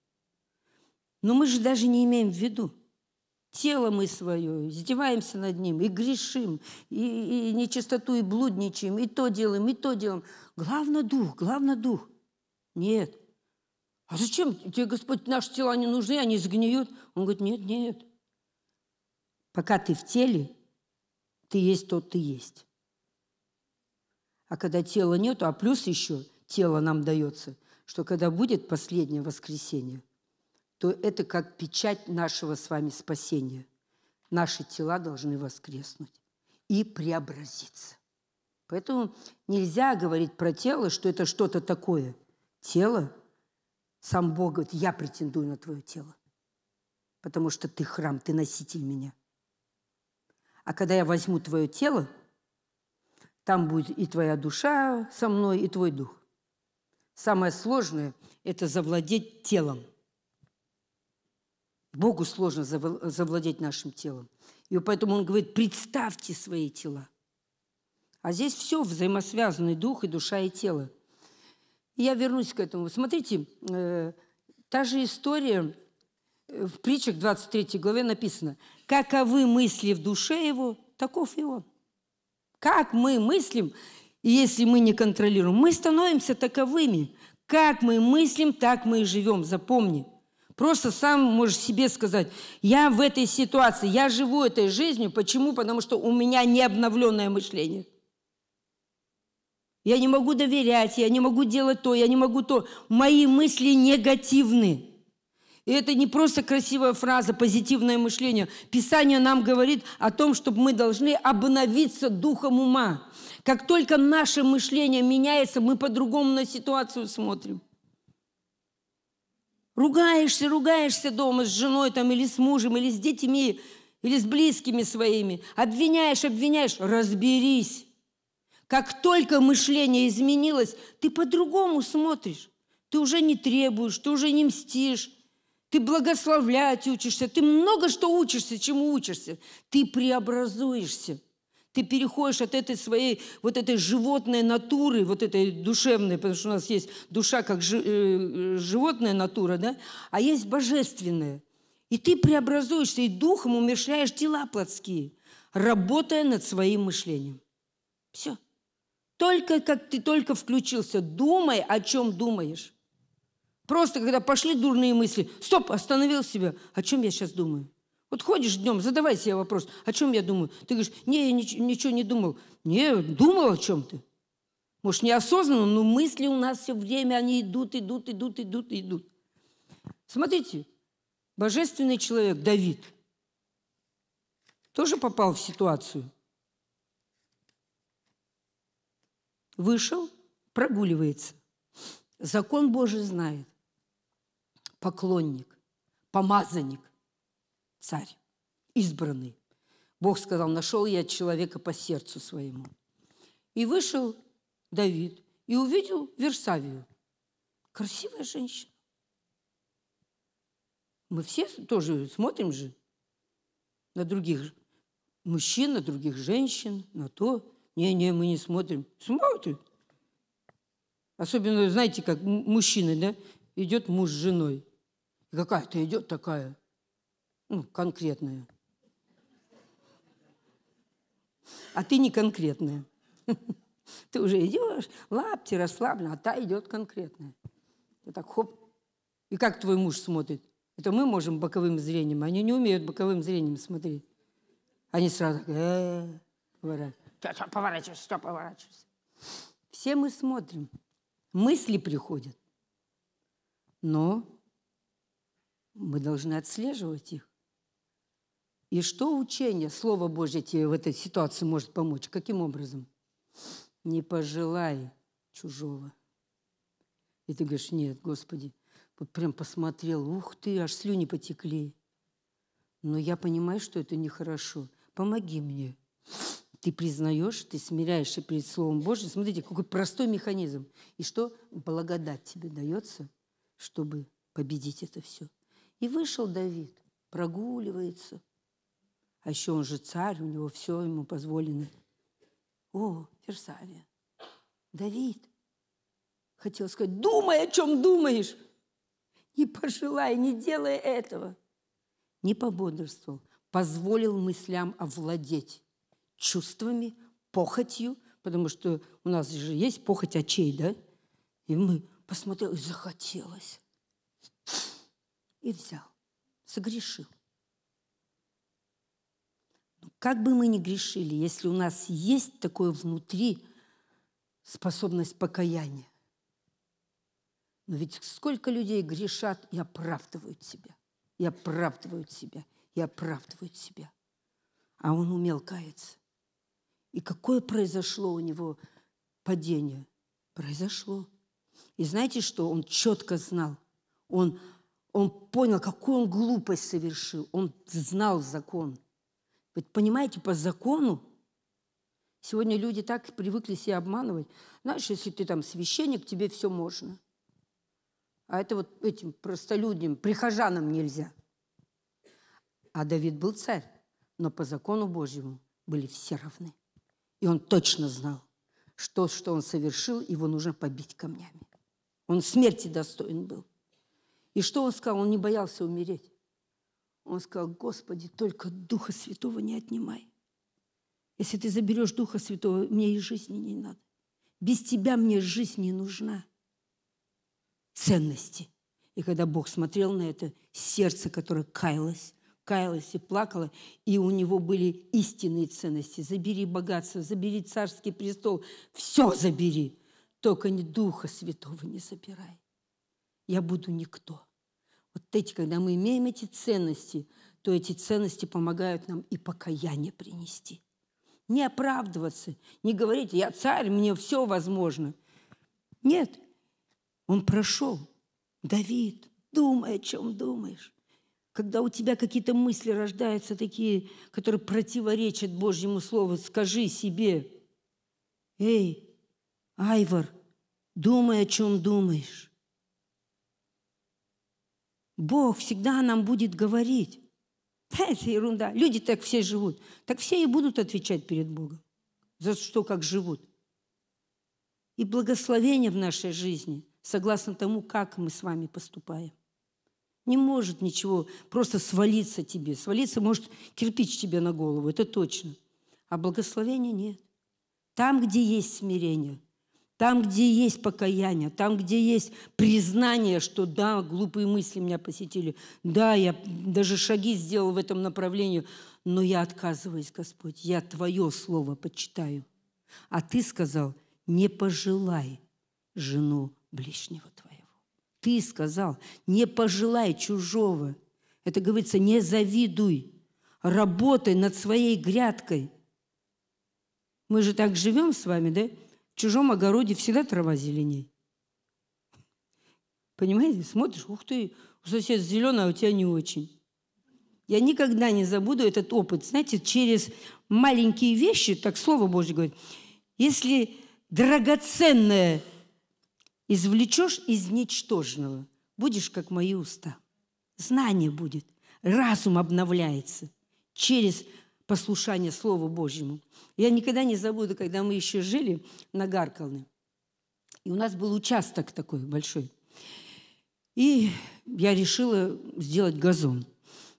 Но мы же даже не имеем в виду – тело мы свое, издеваемся над ним, и грешим, и, и нечистоту, и блудничаем, и то делаем, и то делаем. Главное дух, главное дух. Нет. А зачем тебе, Господь, наши тела не нужны, они сгниют? Он говорит, нет, нет. Пока ты в теле, ты есть тот, ты есть. А когда тела нету, а плюс еще тело нам дается, что когда будет последнее воскресенье – то это как печать нашего с вами спасения. Наши тела должны воскреснуть и преобразиться. Поэтому нельзя говорить про тело, что это что-то такое. Тело, сам Бог говорит, я претендую на твое тело, потому что ты храм, ты носитель меня. А когда я возьму твое тело, там будет и твоя душа со мной, и твой дух. Самое сложное – это завладеть телом – Богу сложно завладеть нашим телом. И поэтому он говорит, представьте свои тела. А здесь все взаимосвязанный дух и душа и тело. И я вернусь к этому. Смотрите, э, та же история э, в притчах 23 главе написана: каковы мысли в душе его, таков и он. Как мы мыслим, если мы не контролируем, мы становимся таковыми. Как мы мыслим, так мы и живем. Запомни – Просто сам можешь себе сказать, я в этой ситуации, я живу этой жизнью. Почему? Потому что у меня не обновленное мышление. Я не могу доверять, я не могу делать то, я не могу то. Мои мысли негативны. И это не просто красивая фраза, позитивное мышление. Писание нам говорит о том, чтобы мы должны обновиться духом ума. Как только наше мышление меняется, мы по-другому на ситуацию смотрим. Ругаешься, ругаешься дома с женой там, или с мужем, или с детьми, или с близкими своими. Обвиняешь, обвиняешь. Разберись. Как только мышление изменилось, ты по-другому смотришь. Ты уже не требуешь, ты уже не мстишь. Ты благословлять учишься, ты много что учишься, чему учишься. Ты преобразуешься. Ты переходишь от этой своей, вот этой животной натуры, вот этой душевной, потому что у нас есть душа как жи, э, животная натура, да, а есть божественная. И ты преобразуешься, и духом умершляешь дела плотские, работая над своим мышлением. Все. Только как ты только включился, думай, о чем думаешь. Просто когда пошли дурные мысли, стоп, остановил себя, о чем я сейчас думаю? Вот ходишь днем, задавай себе вопрос, о чем я думаю? Ты говоришь, не, я ничего, ничего не думал. Не, думал о чем ты. Может, неосознанно, но мысли у нас все время, они идут, идут, идут, идут, идут. Смотрите, божественный человек Давид тоже попал в ситуацию. Вышел, прогуливается. Закон Божий знает. Поклонник, помазанник царь, избранный. Бог сказал, нашел я человека по сердцу своему. И вышел Давид и увидел Версавию. Красивая женщина. Мы все тоже смотрим же на других мужчин, на других женщин, на то. Не-не, мы не смотрим. смотрим. Особенно, знаете, как мужчины, да? Идет муж с женой. Какая-то идет такая ну, конкретная. А ты не конкретная. Ты уже идешь, лапти расслабленно, а та идет конкретная. И так хоп. И как твой муж смотрит? Это мы можем боковым зрением, они не умеют боковым зрением смотреть. Они сразу э говорят, что поворачиваешься, что поворачивайся". Все мы смотрим, мысли приходят, но мы должны отслеживать их. И что учение, Слово Божье тебе в этой ситуации может помочь? Каким образом? Не пожелай чужого. И ты говоришь, нет, Господи, вот прям посмотрел, ух ты, аж слюни потекли. Но я понимаю, что это нехорошо. Помоги мне. Ты признаешь, ты смиряешься перед Словом Божьим. Смотрите, какой простой механизм. И что благодать тебе дается, чтобы победить это все. И вышел Давид, прогуливается – а еще он же царь, у него все ему позволено. О, Ферсавия, Давид, хотел сказать, думай, о чем думаешь. Не пожелай, не делай этого. Не пободрствовал, позволил мыслям овладеть чувствами, похотью, потому что у нас же есть похоть очей, да? И мы посмотрели, захотелось. И взял, согрешил. Как бы мы ни грешили, если у нас есть такое внутри способность покаяния. Но ведь сколько людей грешат и оправдывают себя, и оправдывают себя, и оправдывают себя. А он умел каяться. И какое произошло у него падение? Произошло. И знаете что? Он четко знал. Он, он понял, какую он глупость совершил. Он знал закон. Понимаете, по закону Сегодня люди так привыкли себя обманывать. Знаешь, если ты там священник, тебе все можно. А это вот этим простолюдям, прихожанам нельзя. А Давид был царь, но по закону Божьему были все равны. И он точно знал, что, что он совершил, его нужно побить камнями. Он смерти достоин был. И что он сказал? Он не боялся умереть. Он сказал, Господи, только Духа Святого не отнимай. Если ты заберешь Духа Святого, мне и жизни не надо. Без тебя мне жизнь не нужна. Ценности. И когда Бог смотрел на это, сердце, которое каялось, каялась и плакала, и у него были истинные ценности. Забери богатство, забери царский престол, все забери, только не Духа Святого не забирай. Я буду никто. Вот эти, когда мы имеем эти ценности, то эти ценности помогают нам и покаяние принести. Не оправдываться, не говорить, я царь, мне все возможно. Нет, он прошел. Давид, думай, о чем думаешь. Когда у тебя какие-то мысли рождаются такие, которые противоречат Божьему Слову, скажи себе, эй, Айвар, думай, о чем думаешь. Бог всегда нам будет говорить. Да, это ерунда. Люди так все живут. Так все и будут отвечать перед Богом за что, как живут. И благословение в нашей жизни согласно тому, как мы с вами поступаем. Не может ничего просто свалиться тебе. Свалиться может кирпич тебе на голову, это точно. А благословения нет. Там, где есть смирение, там, где есть покаяние, там, где есть признание, что да, глупые мысли меня посетили, да, я даже шаги сделал в этом направлении, но я отказываюсь, Господь, я Твое Слово почитаю. А Ты сказал, не пожелай жену ближнего Твоего. Ты сказал, не пожелай чужого. Это говорится, не завидуй, работай над своей грядкой. Мы же так живем с вами, да? В чужом огороде всегда трава зеленей. Понимаете, смотришь, ух ты, у соседа зеленая, а у тебя не очень. Я никогда не забуду этот опыт. Знаете, через маленькие вещи, так Слово Божье говорит, если драгоценное извлечешь из ничтожного, будешь как мои уста. Знание будет, разум обновляется через послушание Слову Божьему. Я никогда не забуду, когда мы еще жили на Гарковне, и у нас был участок такой большой. И я решила сделать газон.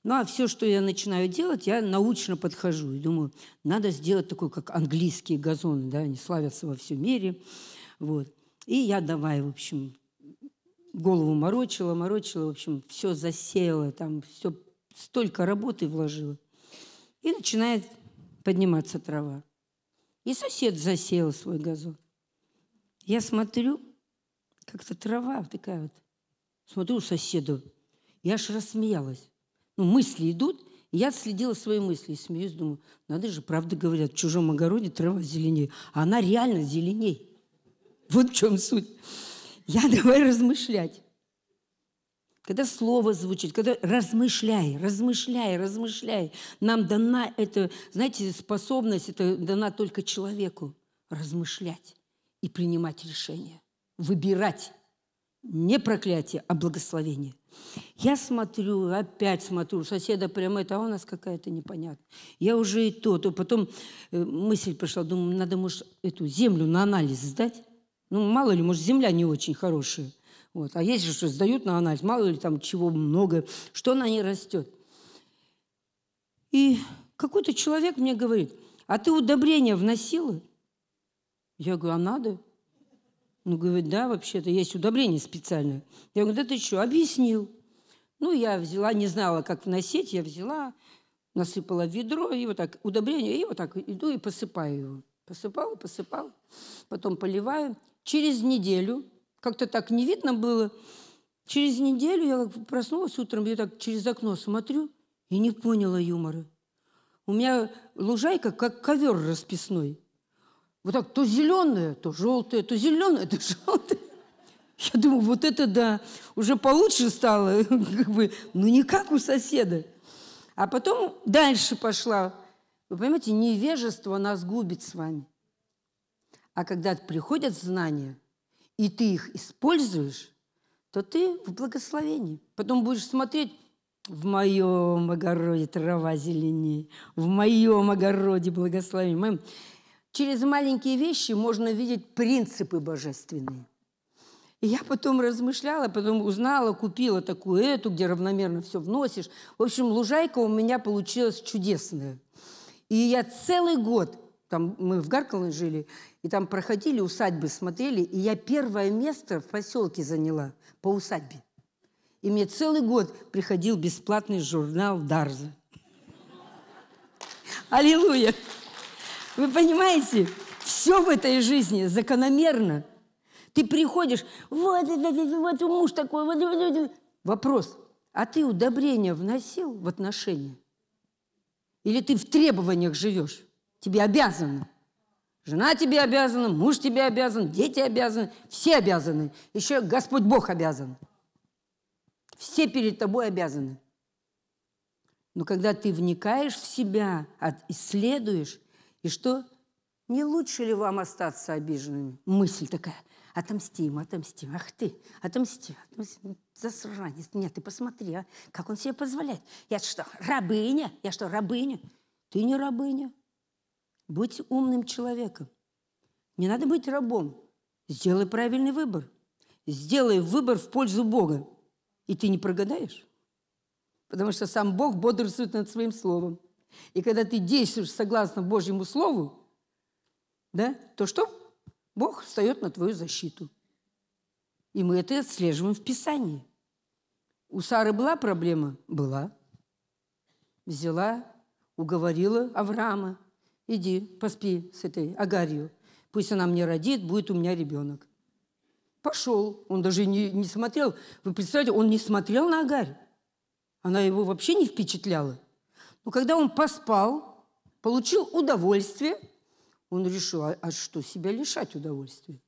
Ну, а все, что я начинаю делать, я научно подхожу и думаю, надо сделать такой, как английские газоны, да, они славятся во всем мире. Вот. И я давай, в общем, голову морочила, морочила, в общем, все засеяла, там все столько работы вложила. И начинает подниматься трава. И сосед засеял свой газон. Я смотрю, как-то трава такая вот. Смотрю соседу. Я аж рассмеялась. Ну, мысли идут, я отследила свои мысли и смеюсь, думаю, надо же, правда говорят, в чужом огороде трава зеленее. А она реально зеленей. Вот в чем суть. Я давай размышлять когда слово звучит, когда размышляй, размышляй, размышляй. Нам дана эта, знаете, способность, это дана только человеку размышлять и принимать решения, выбирать не проклятие, а благословение. Я смотрю, опять смотрю, соседа прямо это, а у нас какая-то непонятная. Я уже и то, то потом э, мысль пришла, думаю, надо, может, эту землю на анализ сдать. Ну, мало ли, может, земля не очень хорошая. Вот. А есть же, что сдают на анализ, мало ли там чего много, что на ней растет. И какой-то человек мне говорит, а ты удобрения вносила? Я говорю, а надо? Ну, говорит, да, вообще-то есть удобрение специальное. Я говорю, да ты что, объяснил. Ну, я взяла, не знала, как вносить, я взяла, насыпала в ведро, и вот так удобрение, и вот так иду и посыпаю его. посыпал, посыпал, потом поливаю. Через неделю как-то так не видно было. Через неделю я проснулась утром, я так через окно смотрю и не поняла юмора. У меня лужайка как ковер расписной. Вот так то зеленое, то желтое, то зеленое, то желтое. Я думаю, вот это да, уже получше стало, как бы, ну не как у соседа. А потом дальше пошла. Вы понимаете, невежество нас губит с вами. А когда приходят знания, и ты их используешь, то ты в благословении. Потом будешь смотреть, в моем огороде трава зеленее, в моем огороде благословение. Через маленькие вещи можно видеть принципы божественные. И я потом размышляла, потом узнала, купила такую эту, где равномерно все вносишь. В общем, лужайка у меня получилась чудесная. И я целый год, там мы в Гаркалне жили, и там проходили усадьбы, смотрели, и я первое место в поселке заняла по усадьбе. И мне целый год приходил бесплатный журнал «Дарза». Аллилуйя! Вы понимаете, все в этой жизни закономерно. Ты приходишь, вот, вот, вот муж такой, вот, вот, вот. Вопрос, а ты удобрения вносил в отношения? Или ты в требованиях живешь? Тебе обязаны. Жена тебе обязана, муж тебе обязан, дети обязаны, все обязаны. Еще Господь Бог обязан. Все перед тобой обязаны. Но когда ты вникаешь в себя, исследуешь, и что? Не лучше ли вам остаться обиженными? Мысль такая. Отомстим, отомстим. Ах ты, отомсти, отомсти. Ну, засранец. Нет, ты посмотри, а, как он себе позволяет. Я что, рабыня? Я что, рабыня? Ты не рабыня. Будь умным человеком. Не надо быть рабом. Сделай правильный выбор. Сделай выбор в пользу Бога. И ты не прогадаешь. Потому что сам Бог бодрствует над своим словом. И когда ты действуешь согласно Божьему слову, да, то что? Бог встает на твою защиту. И мы это отслеживаем в Писании. У Сары была проблема? Была. Взяла, уговорила Авраама. Иди, поспи с этой Агарью. Пусть она мне родит, будет у меня ребенок. Пошел. Он даже не, не смотрел. Вы представляете, он не смотрел на Агарь. Она его вообще не впечатляла. Но когда он поспал, получил удовольствие, он решил, а, а что себя лишать удовольствия?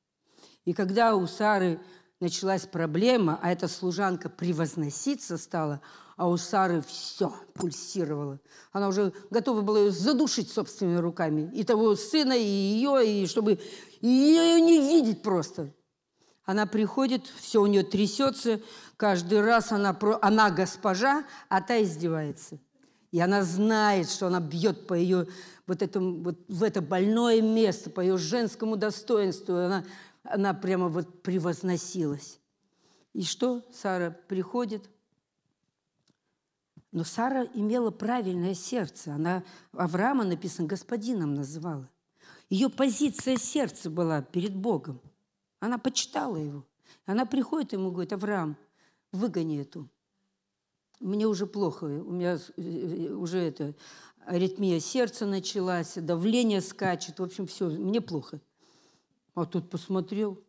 И когда у Сары началась проблема, а эта служанка превозноситься стала – а у Сары все пульсировало. Она уже готова была ее задушить собственными руками. И того сына, и ее, и чтобы ее не видеть просто. Она приходит, все у нее трясется, каждый раз она, про... она госпожа, а та издевается. И она знает, что она бьет по ее вот, этому, вот в это больное место, по ее женскому достоинству. Она, она прямо вот превозносилась. И что? Сара приходит, но Сара имела правильное сердце. Она Авраама, написано, господином называла. Ее позиция сердца была перед Богом. Она почитала его. Она приходит ему и говорит, Авраам, выгони эту. Мне уже плохо, у меня э, э, уже это, аритмия сердца началась, давление скачет, в общем, все, мне плохо. А тут посмотрел,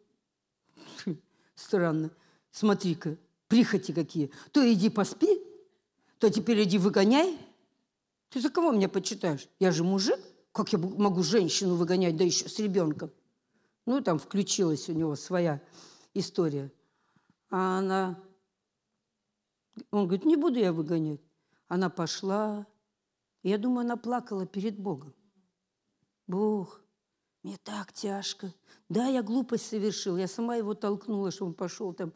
странно, смотри-ка, прихоти какие. То иди поспи, то теперь иди выгоняй. Ты за кого меня почитаешь? Я же мужик. Как я могу женщину выгонять, да еще с ребенком? Ну, там включилась у него своя история. А она... Он говорит, не буду я выгонять. Она пошла. Я думаю, она плакала перед Богом. Бог, мне так тяжко. Да, я глупость совершил. Я сама его толкнула, что он пошел там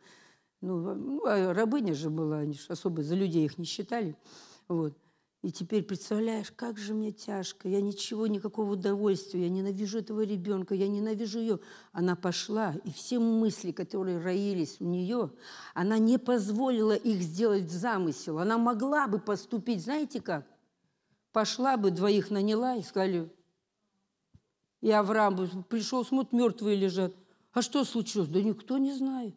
ну, ну а рабыня же была, они же особо за людей их не считали. Вот. И теперь представляешь, как же мне тяжко, я ничего, никакого удовольствия, я ненавижу этого ребенка, я ненавижу ее. Она пошла, и все мысли, которые роились у нее, она не позволила их сделать замысел. Она могла бы поступить, знаете как? Пошла бы, двоих наняла и сказали, и Авраам бы пришел, смотрит, мертвые лежат. А что случилось? Да никто не знает.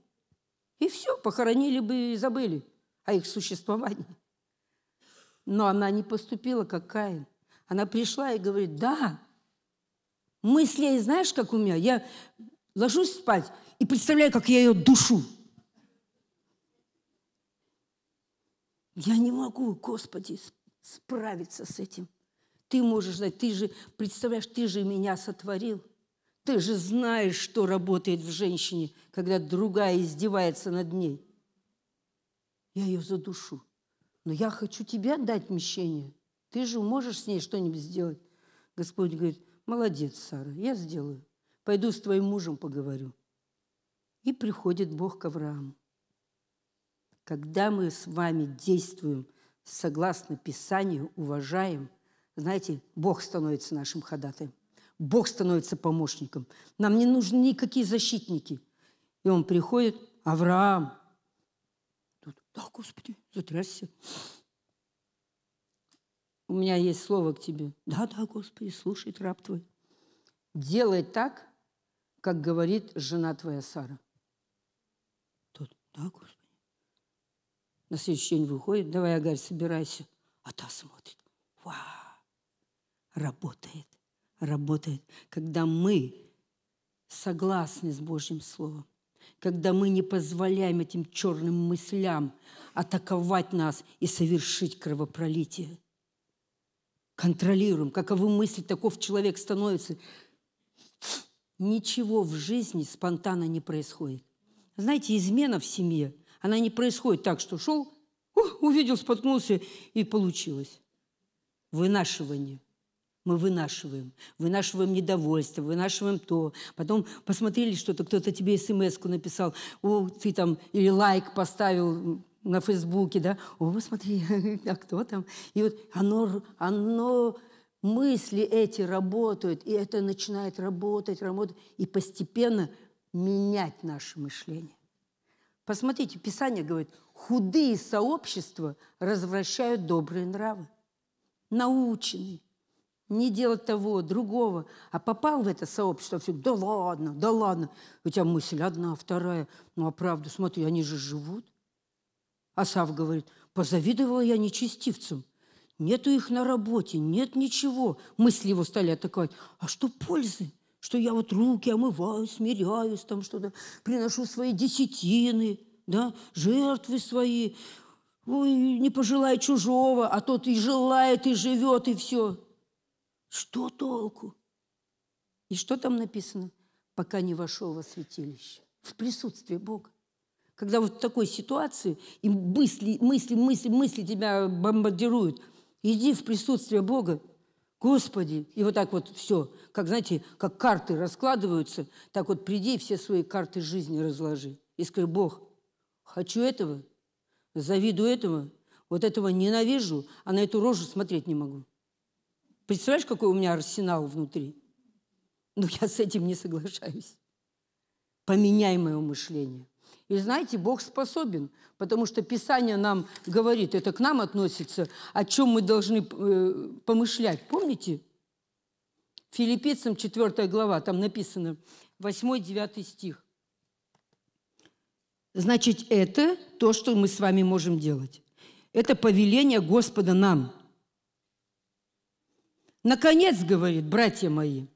И все, похоронили бы и забыли о а их существовании. Но она не поступила, как Каин. Она пришла и говорит, да, мысли, знаешь, как у меня? Я ложусь спать и представляю, как я ее душу. Я не могу, Господи, справиться с этим. Ты можешь знать, ты же, представляешь, ты же меня сотворил – ты же знаешь, что работает в женщине, когда другая издевается над ней. Я ее задушу. Но я хочу тебя отдать мщение. Ты же можешь с ней что-нибудь сделать. Господь говорит, молодец, Сара, я сделаю. Пойду с твоим мужем поговорю. И приходит Бог к Аврааму. Когда мы с вами действуем согласно Писанию, уважаем, знаете, Бог становится нашим ходатаем. Бог становится помощником. Нам не нужны никакие защитники. И он приходит, Авраам. Тут, да, Господи, затрясся. У меня есть слово к тебе. Да, да, Господи, слушай, раб твой. Делай так, как говорит жена твоя Сара. Тут, да, Господи. На следующий день выходит, давай, Агарь, собирайся. А та смотрит. Вау, работает работает, когда мы согласны с Божьим Словом, когда мы не позволяем этим черным мыслям атаковать нас и совершить кровопролитие. Контролируем, каковы мысли, таков человек становится. Ничего в жизни спонтанно не происходит. Знаете, измена в семье, она не происходит так, что шел, увидел, споткнулся и получилось. Вынашивание мы вынашиваем, вынашиваем недовольство, вынашиваем то. Потом посмотрели что-то, кто-то тебе смс написал, о, ты там, или лайк поставил на Фейсбуке, да, о, посмотри, а кто там? И вот оно, оно, мысли эти работают, и это начинает работать, работать, и постепенно менять наше мышление. Посмотрите, Писание говорит, худые сообщества развращают добрые нравы. наученные не делать того, другого, а попал в это сообщество, все, да ладно, да ладно. У тебя мысль одна, вторая, ну а правда, смотри, они же живут. А Сав говорит, позавидовала я нечестивцам. Нету их на работе, нет ничего. Мысли его стали атаковать. А что пользы? Что я вот руки омываю, смиряюсь, там что-то, приношу свои десятины, да, жертвы свои, Ой, не пожелай чужого, а тот и желает, и живет, и все. Что толку? И что там написано? Пока не вошел во святилище. В присутствии Бога. Когда вот в такой ситуации, и мысли, мысли, мысли, мысли тебя бомбардируют, иди в присутствие Бога, Господи, и вот так вот все, как, знаете, как карты раскладываются, так вот приди и все свои карты жизни разложи. И скажи, Бог, хочу этого, завидую этого, вот этого ненавижу, а на эту рожу смотреть не могу. Представляешь, какой у меня арсенал внутри? Но ну, я с этим не соглашаюсь. Поменяй мое мышление. И знаете, Бог способен, потому что Писание нам говорит, это к нам относится, о чем мы должны э, помышлять. Помните? Филиппийцам 4 глава, там написано 8-9 стих. Значит, это то, что мы с вами можем делать. Это повеление Господа нам. Наконец, говорит, братья мои,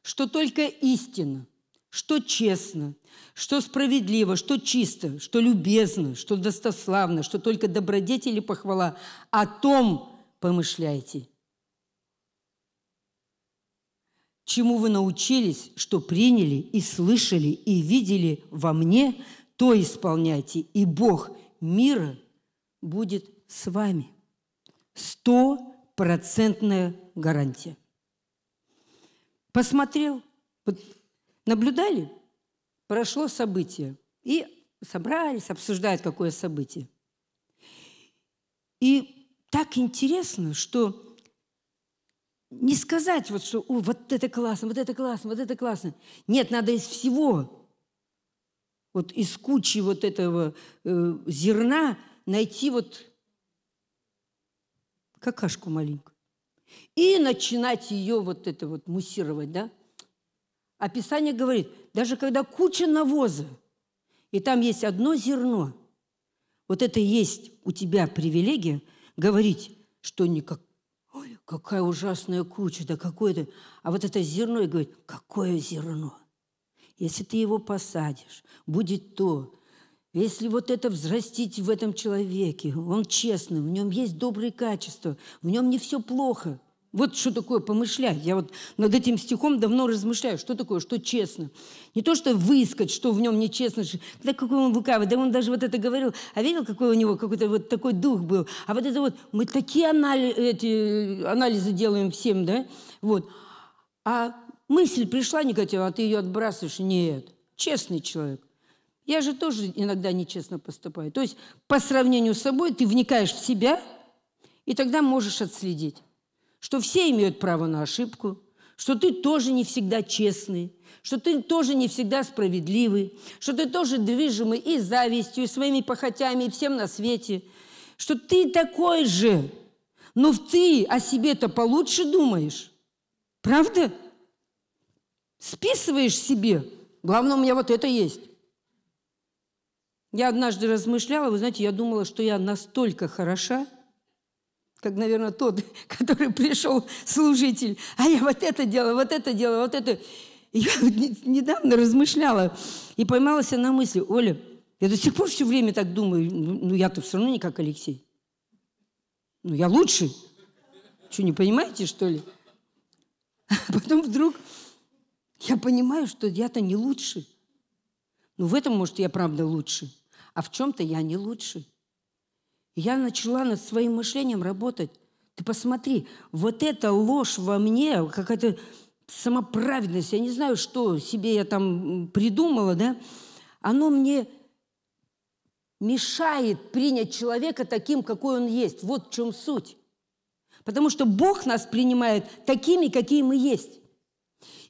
что только истина, что честно, что справедливо, что чисто, что любезно, что достославно, что только добродетель и похвала, о том помышляйте. Чему вы научились, что приняли и слышали и видели во мне, то исполняйте, и Бог мира будет с вами. Сто процентная гарантия. Посмотрел, вот наблюдали, прошло событие, и собрались, обсуждают какое событие. И так интересно, что не сказать, вот, что О, вот это классно, вот это классно, вот это классно. Нет, надо из всего, вот из кучи вот этого э, зерна найти вот какашку маленькую. И начинать ее вот это вот муссировать, да? описание говорит, даже когда куча навоза, и там есть одно зерно, вот это есть у тебя привилегия говорить, что никак, ой, какая ужасная куча, да какое это а вот это зерно, и говорит, какое зерно? Если ты его посадишь, будет то, если вот это взрастить в этом человеке, он честный, в нем есть добрые качества, в нем не все плохо. Вот что такое помышлять. Я вот над этим стихом давно размышляю, что такое, что честно. Не то, что выискать, что в нем нечестно. Да какой он лукавый, да он даже вот это говорил. А видел, какой у него какой-то вот такой дух был? А вот это вот, мы такие анали эти, анализы делаем всем, да? Вот. А мысль пришла негативная, а ты ее отбрасываешь? Нет. Честный человек. Я же тоже иногда нечестно поступаю. То есть по сравнению с собой ты вникаешь в себя, и тогда можешь отследить, что все имеют право на ошибку, что ты тоже не всегда честный, что ты тоже не всегда справедливый, что ты тоже движимый и завистью, и своими похотями, и всем на свете, что ты такой же, но ты о себе-то получше думаешь. Правда? Списываешь себе. Главное, у меня вот это есть. Я однажды размышляла, вы знаете, я думала, что я настолько хороша, как, наверное, тот, который пришел служитель, а я вот это делала, вот это делала, вот это. я недавно размышляла и поймалась себя на мысли, Оля, я до сих пор все время так думаю, ну, ну я-то все равно не как Алексей. Ну я лучше. Что, не понимаете, что ли? А потом вдруг я понимаю, что я-то не лучше. Ну в этом, может, я правда лучше а в чем-то я не лучше. я начала над своим мышлением работать. Ты посмотри, вот эта ложь во мне, какая-то самоправедность, я не знаю, что себе я там придумала, да, оно мне мешает принять человека таким, какой он есть. Вот в чем суть. Потому что Бог нас принимает такими, какие мы есть.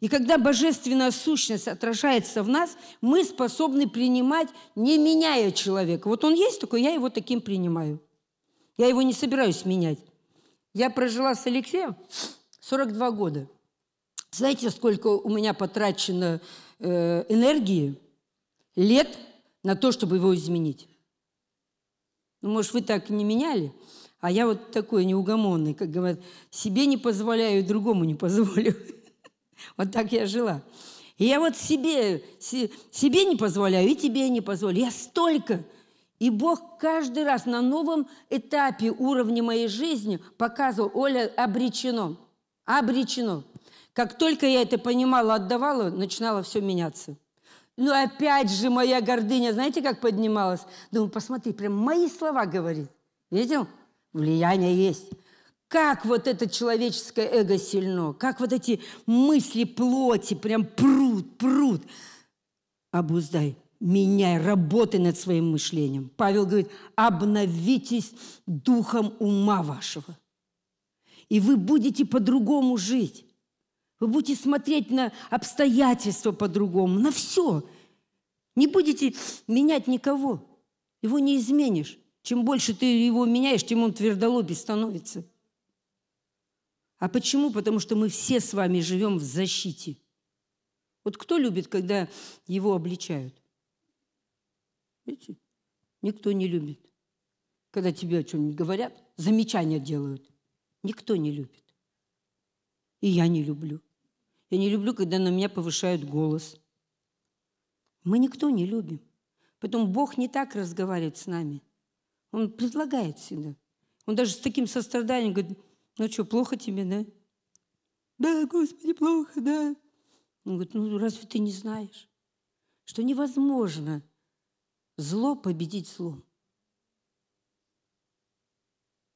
И когда божественная сущность отражается в нас, мы способны принимать, не меняя человека. Вот он есть такой, я его таким принимаю. Я его не собираюсь менять. Я прожила с Алексеем 42 года. Знаете, сколько у меня потрачено э, энергии, лет на то, чтобы его изменить? Ну, может, вы так не меняли? А я вот такой неугомонный, как говорят, себе не позволяю, другому не позволю. Вот так я жила. И я вот себе, себе не позволяю, и тебе не позволяю. Я столько. И Бог каждый раз на новом этапе уровня моей жизни показывал, Оля, обречено. Обречено. Как только я это понимала, отдавала, начинало все меняться. Ну, опять же, моя гордыня, знаете, как поднималась? Думаю, посмотри, прям мои слова говорит. Видел? Влияние есть как вот это человеческое эго сильно, как вот эти мысли плоти прям прут, прут. Обуздай, меняй, работай над своим мышлением. Павел говорит, обновитесь духом ума вашего. И вы будете по-другому жить. Вы будете смотреть на обстоятельства по-другому, на все. Не будете менять никого. Его не изменишь. Чем больше ты его меняешь, тем он твердолобий становится – а почему? Потому что мы все с вами живем в защите. Вот кто любит, когда его обличают? Видите? Никто не любит. Когда тебе о чем-нибудь говорят, замечания делают. Никто не любит. И я не люблю. Я не люблю, когда на меня повышают голос. Мы никто не любим. Поэтому Бог не так разговаривает с нами. Он предлагает всегда. Он даже с таким состраданием говорит, ну что, плохо тебе, да? Да, Господи, плохо, да. Он говорит, ну разве ты не знаешь, что невозможно зло победить злом?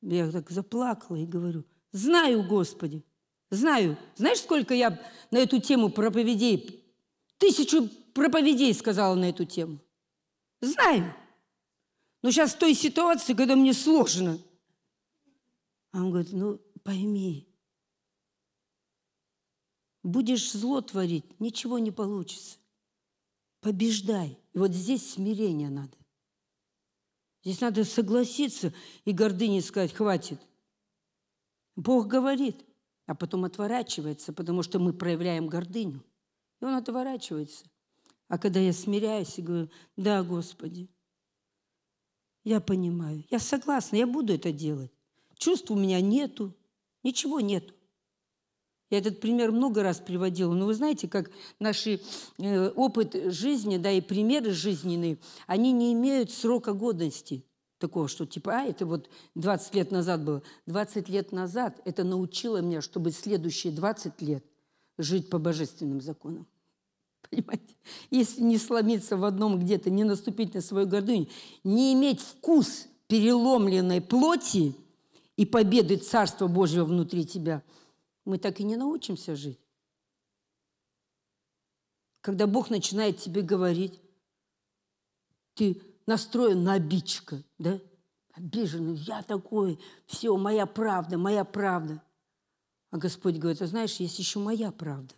Я так заплакала и говорю, знаю, Господи, знаю. Знаешь, сколько я на эту тему проповедей, тысячу проповедей сказала на эту тему. Знаю. Но сейчас в той ситуации, когда мне сложно. А он говорит, ну, Пойми, будешь зло творить, ничего не получится. Побеждай. И вот здесь смирение надо. Здесь надо согласиться и гордыне сказать, хватит. Бог говорит, а потом отворачивается, потому что мы проявляем гордыню. И он отворачивается. А когда я смиряюсь и говорю, да, Господи, я понимаю, я согласна, я буду это делать. Чувств у меня нету, Ничего нет. Я этот пример много раз приводила, но вы знаете, как наши э, опыт жизни, да, и примеры жизненные, они не имеют срока годности такого, что типа, а, это вот 20 лет назад было. 20 лет назад это научило меня, чтобы следующие 20 лет жить по божественным законам. Понимаете? Если не сломиться в одном где-то, не наступить на свою гордыню, не иметь вкус переломленной плоти – и победы Царства Божьего внутри тебя, мы так и не научимся жить. Когда Бог начинает тебе говорить, ты настроен на обидчика, да? Обиженный, я такой, все, моя правда, моя правда. А Господь говорит, а знаешь, есть еще моя правда.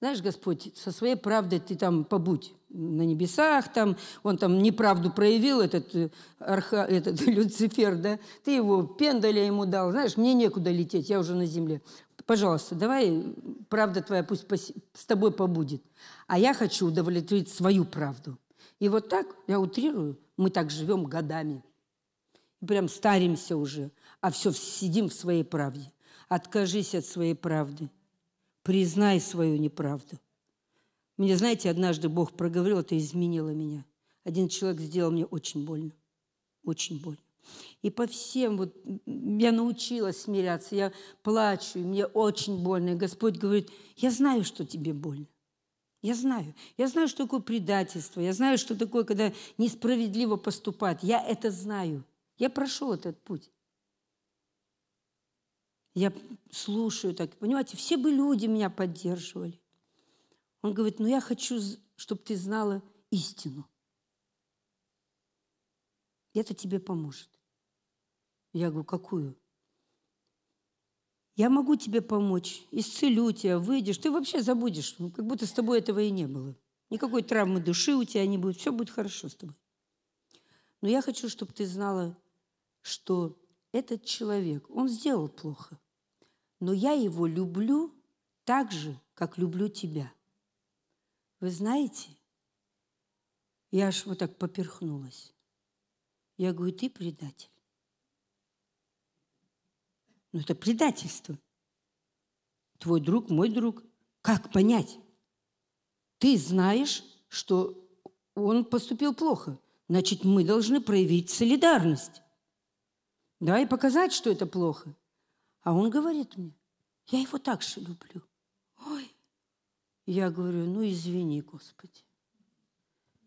Знаешь, Господь, со своей правдой ты там побудь на небесах, там, он там неправду проявил, этот, э, арха, этот Люцифер, да, ты его пендаля ему дал, знаешь, мне некуда лететь, я уже на земле. Пожалуйста, давай, правда твоя пусть пос, с тобой побудет. А я хочу удовлетворить свою правду. И вот так, я утрирую, мы так живем годами. Прям старимся уже, а все сидим в своей правде. Откажись от своей правды признай свою неправду. Мне, знаете, однажды Бог проговорил, это изменило меня. Один человек сделал мне очень больно. Очень больно. И по всем, вот я научилась смиряться, я плачу, и мне очень больно. И Господь говорит, я знаю, что тебе больно. Я знаю. Я знаю, что такое предательство. Я знаю, что такое, когда несправедливо поступать. Я это знаю. Я прошел этот путь. Я слушаю так, понимаете, все бы люди меня поддерживали. Он говорит, ну я хочу, чтобы ты знала истину. Это тебе поможет. Я говорю, какую? Я могу тебе помочь, исцелю тебя, выйдешь. Ты вообще забудешь, ну, как будто с тобой этого и не было. Никакой травмы души у тебя не будет, все будет хорошо с тобой. Но я хочу, чтобы ты знала, что этот человек, он сделал плохо но я его люблю так же, как люблю тебя. Вы знаете, я аж вот так поперхнулась. Я говорю, ты предатель. Ну это предательство. Твой друг, мой друг. Как понять? Ты знаешь, что он поступил плохо. Значит, мы должны проявить солидарность. Да, и показать, что это плохо – а он говорит мне, я его так же люблю. Ой, я говорю, ну извини, Господи.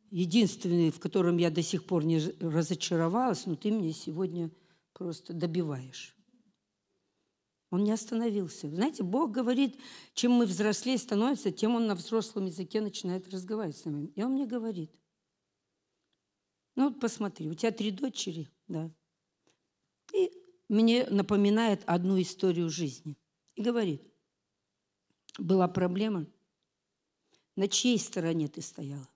Единственный, в котором я до сих пор не разочаровалась, но ты мне сегодня просто добиваешь. Он не остановился. Знаете, Бог говорит, чем мы взрослее становимся, тем он на взрослом языке начинает разговаривать с нами. И он мне говорит, ну вот посмотри, у тебя три дочери, да. Ты мне напоминает одну историю жизни. И говорит, была проблема, на чьей стороне ты стояла?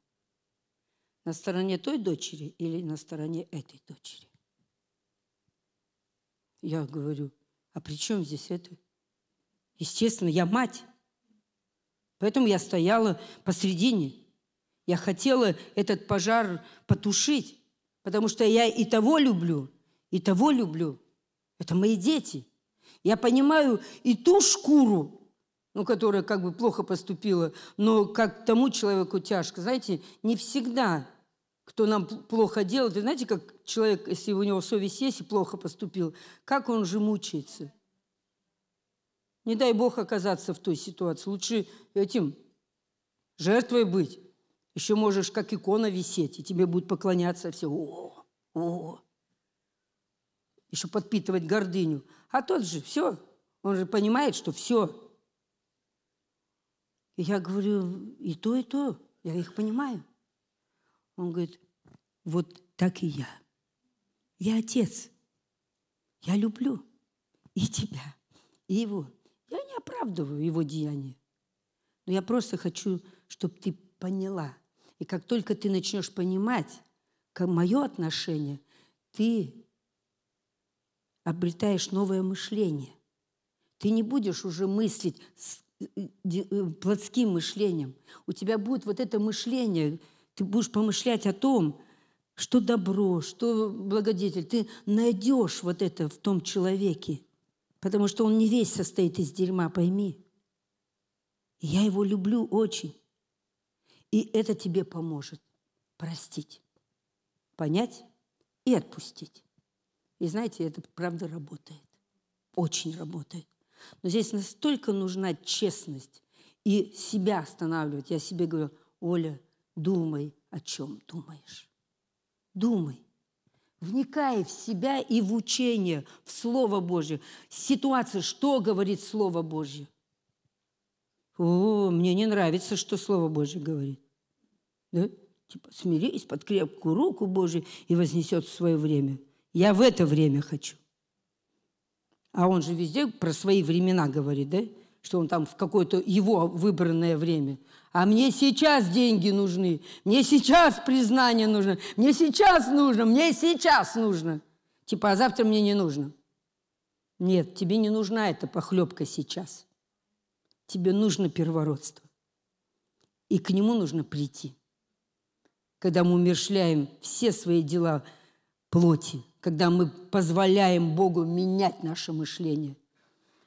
На стороне той дочери или на стороне этой дочери? Я говорю, а при чем здесь это? Естественно, я мать. Поэтому я стояла посредине. Я хотела этот пожар потушить, потому что я и того люблю, и того люблю – это мои дети. Я понимаю и ту шкуру, ну, которая как бы плохо поступила, но как тому человеку тяжко. Знаете, не всегда кто нам плохо делает. Вы знаете, как человек, если у него совесть есть и плохо поступил, как он же мучается. Не дай Бог оказаться в той ситуации. Лучше этим жертвой быть. Еще можешь как икона висеть, и тебе будут поклоняться все. О, о, еще подпитывать гордыню. А тот же все, он же понимает, что все. И я говорю, и то, и то, я их понимаю. Он говорит, вот так и я. Я отец. Я люблю и тебя, и его. Я не оправдываю его деяния. Но я просто хочу, чтобы ты поняла. И как только ты начнешь понимать как мое отношение, ты обретаешь новое мышление. Ты не будешь уже мыслить с э, э, э, плотским мышлением. У тебя будет вот это мышление. Ты будешь помышлять о том, что добро, что благодетель. Ты найдешь вот это в том человеке. Потому что он не весь состоит из дерьма, пойми. я его люблю очень. И это тебе поможет простить, понять и отпустить. И знаете, это правда работает. Очень работает. Но здесь настолько нужна честность и себя останавливать. Я себе говорю, Оля, думай, о чем думаешь. Думай. Вникай в себя и в учение, в Слово Божье. Ситуация, что говорит Слово Божье. О, мне не нравится, что Слово Божье говорит. Да? Типа, смирись под крепкую руку Божью и вознесет в свое время – я в это время хочу. А он же везде про свои времена говорит, да? Что он там в какое-то его выбранное время. А мне сейчас деньги нужны, мне сейчас признание нужно, мне сейчас нужно, мне сейчас нужно. Типа, а завтра мне не нужно. Нет, тебе не нужна эта похлебка сейчас. Тебе нужно первородство. И к нему нужно прийти. Когда мы умершляем все свои дела – плоти, когда мы позволяем Богу менять наше мышление,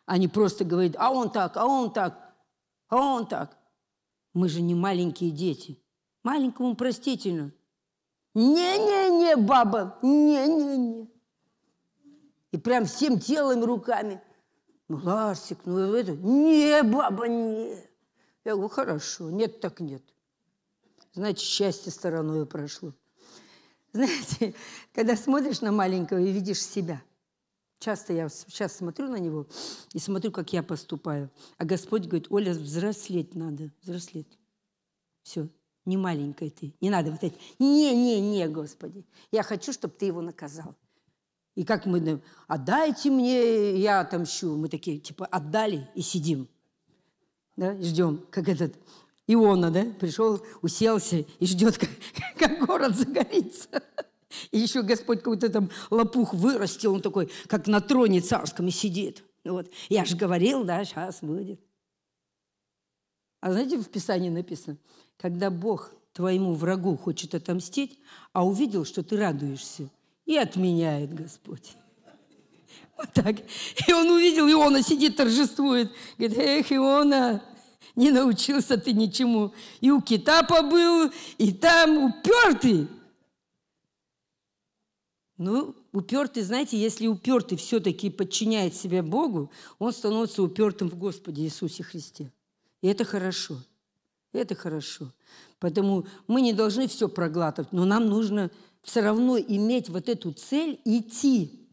а не просто говорить, а он так, а он так, а он так. Мы же не маленькие дети. Маленькому простительно. Не-не-не, баба, не-не-не. И прям всем телом и руками. Ну, Ларсик, ну это, не, баба, не. Я говорю, хорошо, нет так нет. Значит, счастье стороной прошло. Знаете, когда смотришь на маленького и видишь себя, часто я сейчас смотрю на него и смотрю, как я поступаю. А Господь говорит, Оля, взрослеть надо, взрослеть. Все, не маленькая ты. Не надо вот эти, не-не-не, Господи. Я хочу, чтобы ты его наказал. И как мы, отдайте мне, я отомщу. Мы такие, типа, отдали и сидим. Да, ждем, как этот Иона, да, пришел, уселся и ждет, как, как город загорится. И еще Господь какой-то там лопух вырастил, он такой, как на троне царском и сидит. Вот. Я же говорил, да, сейчас будет. А знаете, в Писании написано, когда Бог твоему врагу хочет отомстить, а увидел, что ты радуешься, и отменяет Господь. Вот так. И он увидел Иона, сидит, торжествует. Говорит, эх, Иона, не научился ты ничему. И у кита побыл, и там упертый. Ну, упертый, знаете, если упертый все-таки подчиняет себя Богу, он становится упертым в Господе Иисусе Христе. И это хорошо. Это хорошо. Поэтому мы не должны все проглатывать, но нам нужно все равно иметь вот эту цель идти.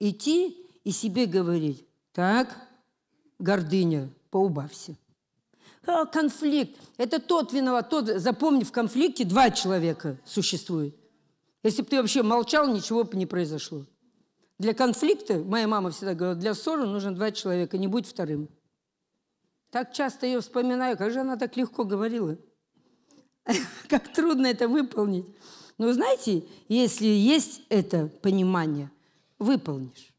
Идти и себе говорить, так, гордыня, поубавься. А, конфликт. Это тот виноват, тот, запомни, в конфликте два человека существует. Если бы ты вообще молчал, ничего бы не произошло. Для конфликта, моя мама всегда говорила, для ссоры нужно два человека, не будь вторым. Так часто ее вспоминаю, как же она так легко говорила. Как трудно это выполнить. Но знаете, если есть это понимание, выполнишь.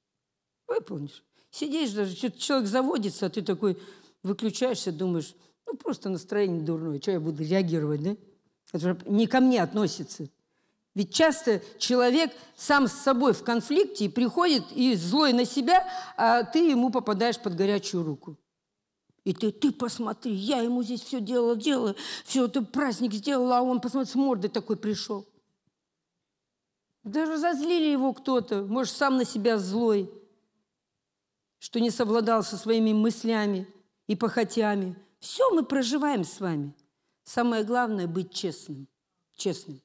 Выполнишь. Сидишь даже, человек заводится, а ты такой выключаешься, думаешь, ну, просто настроение дурное, что я буду реагировать, да? Это же не ко мне относится. Ведь часто человек сам с собой в конфликте и приходит и злой на себя, а ты ему попадаешь под горячую руку. И ты, ты посмотри, я ему здесь все делал, делаю, все, ты праздник сделала, а он, посмотри, с мордой такой пришел. Даже зазлили его кто-то, может, сам на себя злой, что не совладал со своими мыслями и похотями. Все мы проживаем с вами. Самое главное – быть честным. Честным.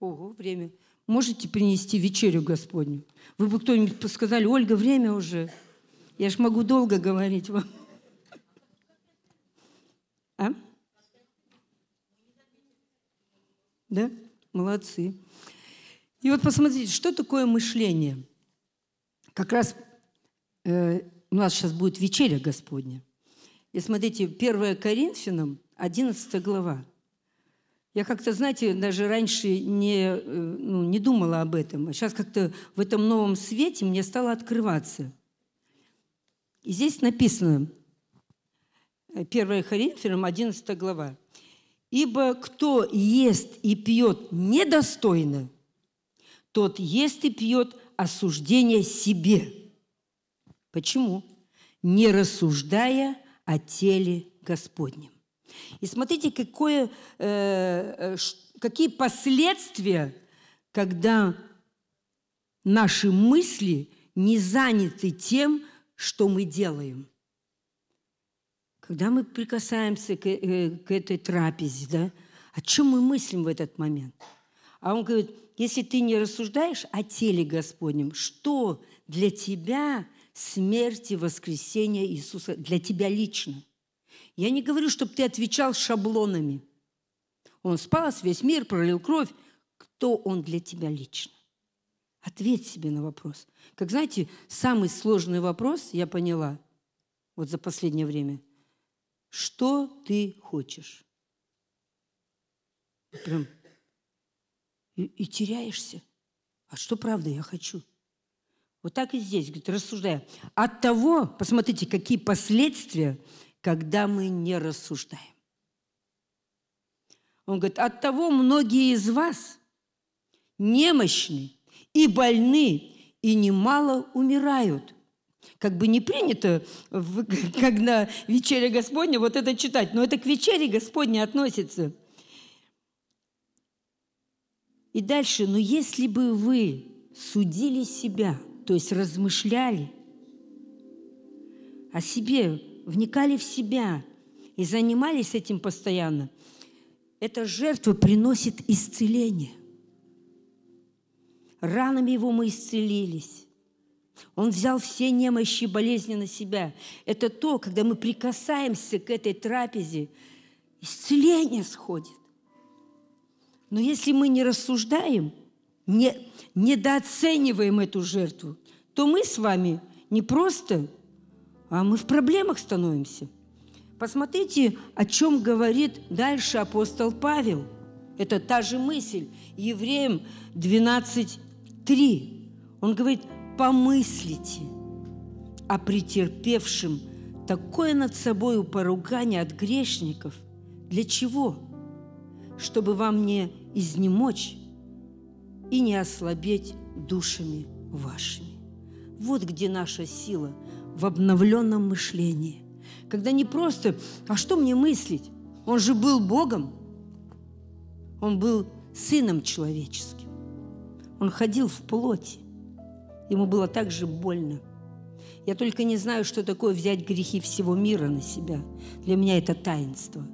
Ого, время. Можете принести вечерю Господню? Вы бы кто-нибудь подсказали? Ольга, время уже. Я ж могу долго говорить вам. А? Да? Молодцы. И вот посмотрите, что такое мышление? Как раз э, у нас сейчас будет вечеря Господня. И смотрите, 1 Коринфянам, 11 глава. Я как-то, знаете, даже раньше не, э, ну, не думала об этом. А сейчас как-то в этом новом свете мне стало открываться. И здесь написано, 1 э, Коринфянам, 11 глава. «Ибо кто ест и пьет недостойно, тот ест и пьет осуждение себе» Почему? Не рассуждая о теле Господнем. И смотрите, какое, э, э какие последствия, когда наши мысли не заняты тем, что мы делаем. Когда мы прикасаемся к, э, к этой трапезе, да, о чем мы мыслим в этот момент? А он говорит, если ты не рассуждаешь о теле Господнем, что для тебя – смерти, воскресения Иисуса для тебя лично. Я не говорю, чтобы ты отвечал шаблонами. Он спас весь мир, пролил кровь. Кто он для тебя лично? Ответь себе на вопрос. Как знаете, самый сложный вопрос я поняла вот за последнее время. Что ты хочешь? Прям и, и теряешься. А что правда я хочу? Вот так и здесь, говорит, рассуждая. От того, посмотрите, какие последствия, когда мы не рассуждаем. Он говорит, от того многие из вас немощны и больны, и немало умирают. Как бы не принято, когда на Господня, вот это читать, но это к вечере Господне относится. И дальше, но если бы вы судили себя – то есть размышляли о себе, вникали в себя и занимались этим постоянно, эта жертва приносит исцеление. Ранами его мы исцелились. Он взял все немощи и болезни на себя. Это то, когда мы прикасаемся к этой трапезе, исцеление сходит. Но если мы не рассуждаем – не, недооцениваем эту жертву, то мы с вами не просто, а мы в проблемах становимся. Посмотрите, о чем говорит дальше апостол Павел. Это та же мысль. Евреям 12.3. Он говорит, помыслите о претерпевшем такое над собою поругание от грешников. Для чего? Чтобы вам не изнемочь и не ослабеть душами вашими. Вот где наша сила в обновленном мышлении. Когда не просто «а что мне мыслить?» Он же был Богом. Он был сыном человеческим. Он ходил в плоти. Ему было так же больно. Я только не знаю, что такое взять грехи всего мира на себя. Для меня это таинство.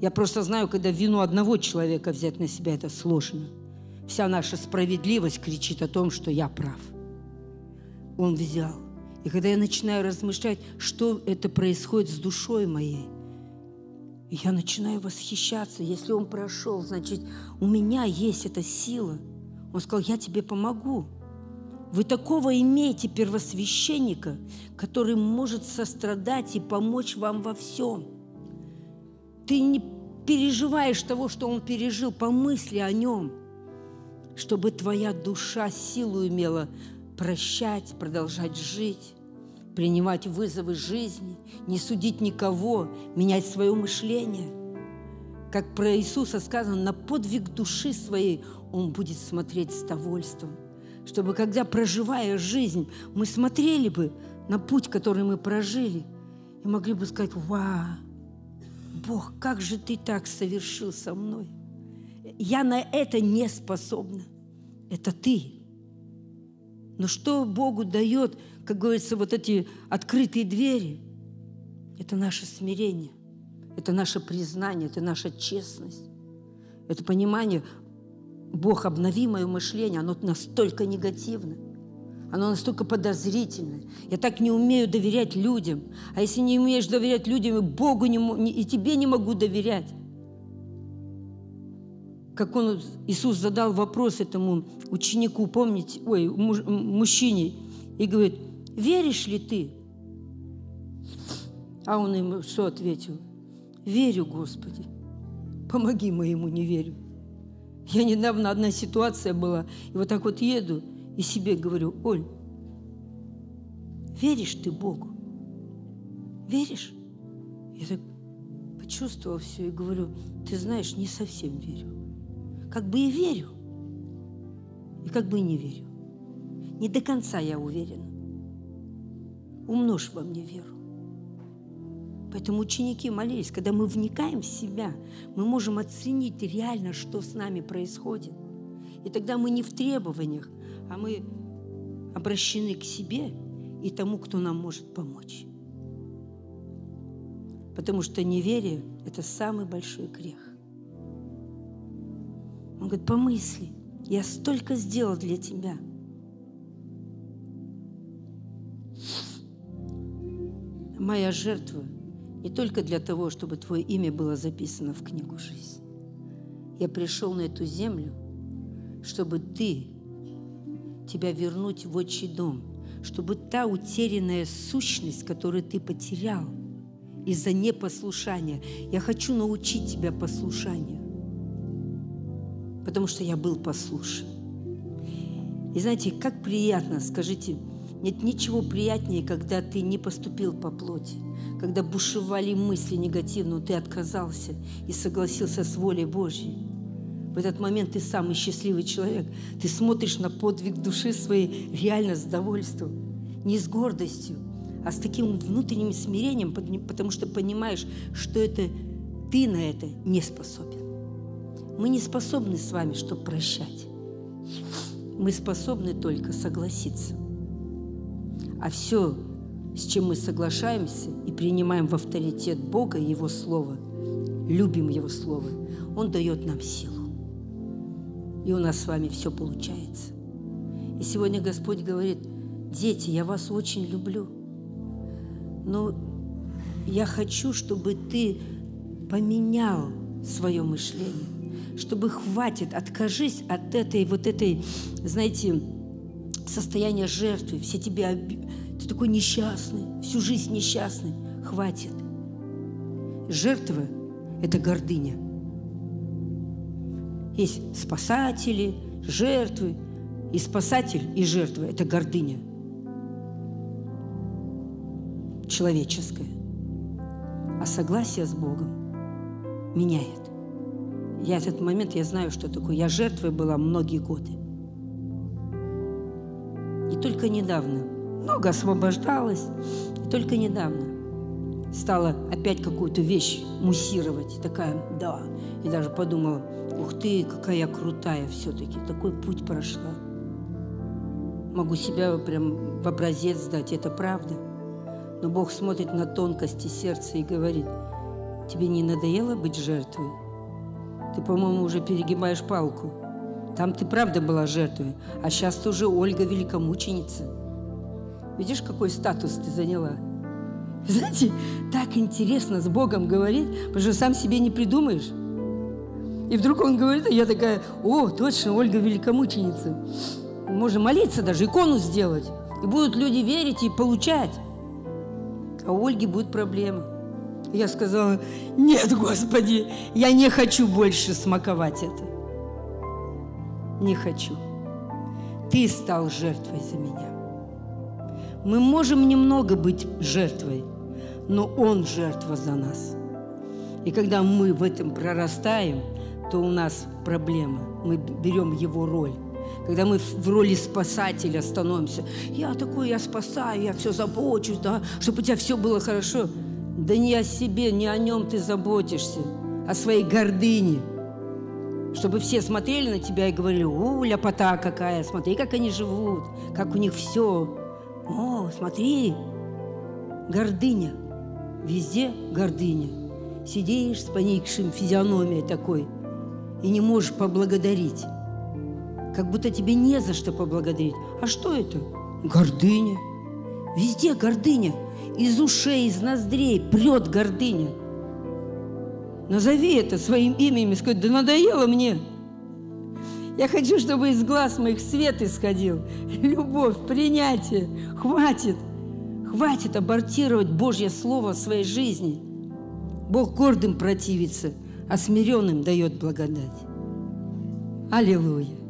Я просто знаю, когда вину одного человека взять на себя, это сложно – Вся наша справедливость кричит о том, что я прав. Он взял. И когда я начинаю размышлять, что это происходит с душой моей, я начинаю восхищаться. Если он прошел, значит, у меня есть эта сила. Он сказал, я тебе помогу. Вы такого имеете первосвященника, который может сострадать и помочь вам во всем. Ты не переживаешь того, что он пережил, по мысли о нем – чтобы твоя душа силу имела прощать, продолжать жить, принимать вызовы жизни, не судить никого, менять свое мышление. Как про Иисуса сказано, на подвиг души своей он будет смотреть с довольством. Чтобы когда, проживая жизнь, мы смотрели бы на путь, который мы прожили, и могли бы сказать, «Вау, Бог, как же ты так совершил со мной!» я на это не способна. Это ты. Но что Богу дает, как говорится, вот эти открытые двери? Это наше смирение, это наше признание, это наша честность. Это понимание, Бог, обнови мое мышление, оно настолько негативно, оно настолько подозрительно. Я так не умею доверять людям. А если не умеешь доверять людям, и Богу не, и тебе не могу доверять как он, Иисус задал вопрос этому ученику, помните, ой, муж, мужчине, и говорит, веришь ли ты? А он ему что ответил? Верю, Господи, помоги моему неверию. Я недавно одна ситуация была, и вот так вот еду, и себе говорю, Оль, веришь ты Богу? Веришь? Я так почувствовала все и говорю, ты знаешь, не совсем верю как бы и верю, и как бы и не верю. Не до конца я уверена. Умножь во мне веру. Поэтому ученики молились, когда мы вникаем в себя, мы можем оценить реально, что с нами происходит. И тогда мы не в требованиях, а мы обращены к себе и тому, кто нам может помочь. Потому что неверие – это самый большой грех. Он говорит, помысли, я столько сделал для тебя. Моя жертва не только для того, чтобы твое имя было записано в книгу жизни. Я пришел на эту землю, чтобы ты, тебя вернуть в отчий дом, чтобы та утерянная сущность, которую ты потерял – из-за непослушания. Я хочу научить тебя послушанию потому что я был послушен. И знаете, как приятно, скажите, нет ничего приятнее, когда ты не поступил по плоти, когда бушевали мысли негативно, ты отказался и согласился с волей Божьей. В этот момент ты самый счастливый человек. Ты смотришь на подвиг души своей реально с довольством, не с гордостью, а с таким внутренним смирением, потому что понимаешь, что это ты на это не способен. Мы не способны с вами, чтобы прощать. Мы способны только согласиться. А все, с чем мы соглашаемся и принимаем в авторитет Бога и Его Слово, любим Его Слово, Он дает нам силу. И у нас с вами все получается. И сегодня Господь говорит, дети, я вас очень люблю, но я хочу, чтобы ты поменял свое мышление чтобы хватит, откажись от этой вот этой, знаете, состояния жертвы, все тебе об... ты такой несчастный, всю жизнь несчастный, хватит. Жертва – это гордыня. Есть спасатели, жертвы, и спасатель, и жертва – это гордыня человеческая. А согласие с Богом меняет. Я этот момент, я знаю, что такое. Я жертвой была многие годы. И только недавно, много освобождалась, и только недавно стала опять какую-то вещь муссировать. Такая, да. И даже подумала, ух ты, какая я крутая все-таки. Такой путь прошла. Могу себя прям в образец сдать. это правда. Но Бог смотрит на тонкости сердца и говорит, тебе не надоело быть жертвой? Ты, по-моему, уже перегибаешь палку. Там ты правда была жертвой, а сейчас ты уже Ольга Великомученица. Видишь, какой статус ты заняла? Знаете, так интересно с Богом говорить, потому что сам себе не придумаешь. И вдруг он говорит, а я такая, о, точно, Ольга Великомученица. Можно молиться даже, икону сделать. И будут люди верить и получать. А у Ольги будут проблемы. Я сказала, нет, Господи, я не хочу больше смаковать это. Не хочу. Ты стал жертвой за меня. Мы можем немного быть жертвой, но Он жертва за нас. И когда мы в этом прорастаем, то у нас проблема. Мы берем Его роль. Когда мы в роли спасателя становимся, я такой, я спасаю, я все забочусь, да, чтобы у тебя все было хорошо – да не о себе, не о нем ты заботишься, о своей гордыне. Чтобы все смотрели на тебя и говорили, у, ляпота какая, смотри, как они живут, как у них все. О, смотри, гордыня. Везде гордыня. Сидишь с поникшим физиономией такой и не можешь поблагодарить. Как будто тебе не за что поблагодарить. А что это? Гордыня. Везде гордыня из ушей, из ноздрей прет гордыня. Назови это своим именем и скажи, да надоело мне. Я хочу, чтобы из глаз моих свет исходил. Любовь, принятие. Хватит. Хватит абортировать Божье Слово в своей жизни. Бог гордым противится, а смиренным дает благодать. Аллилуйя.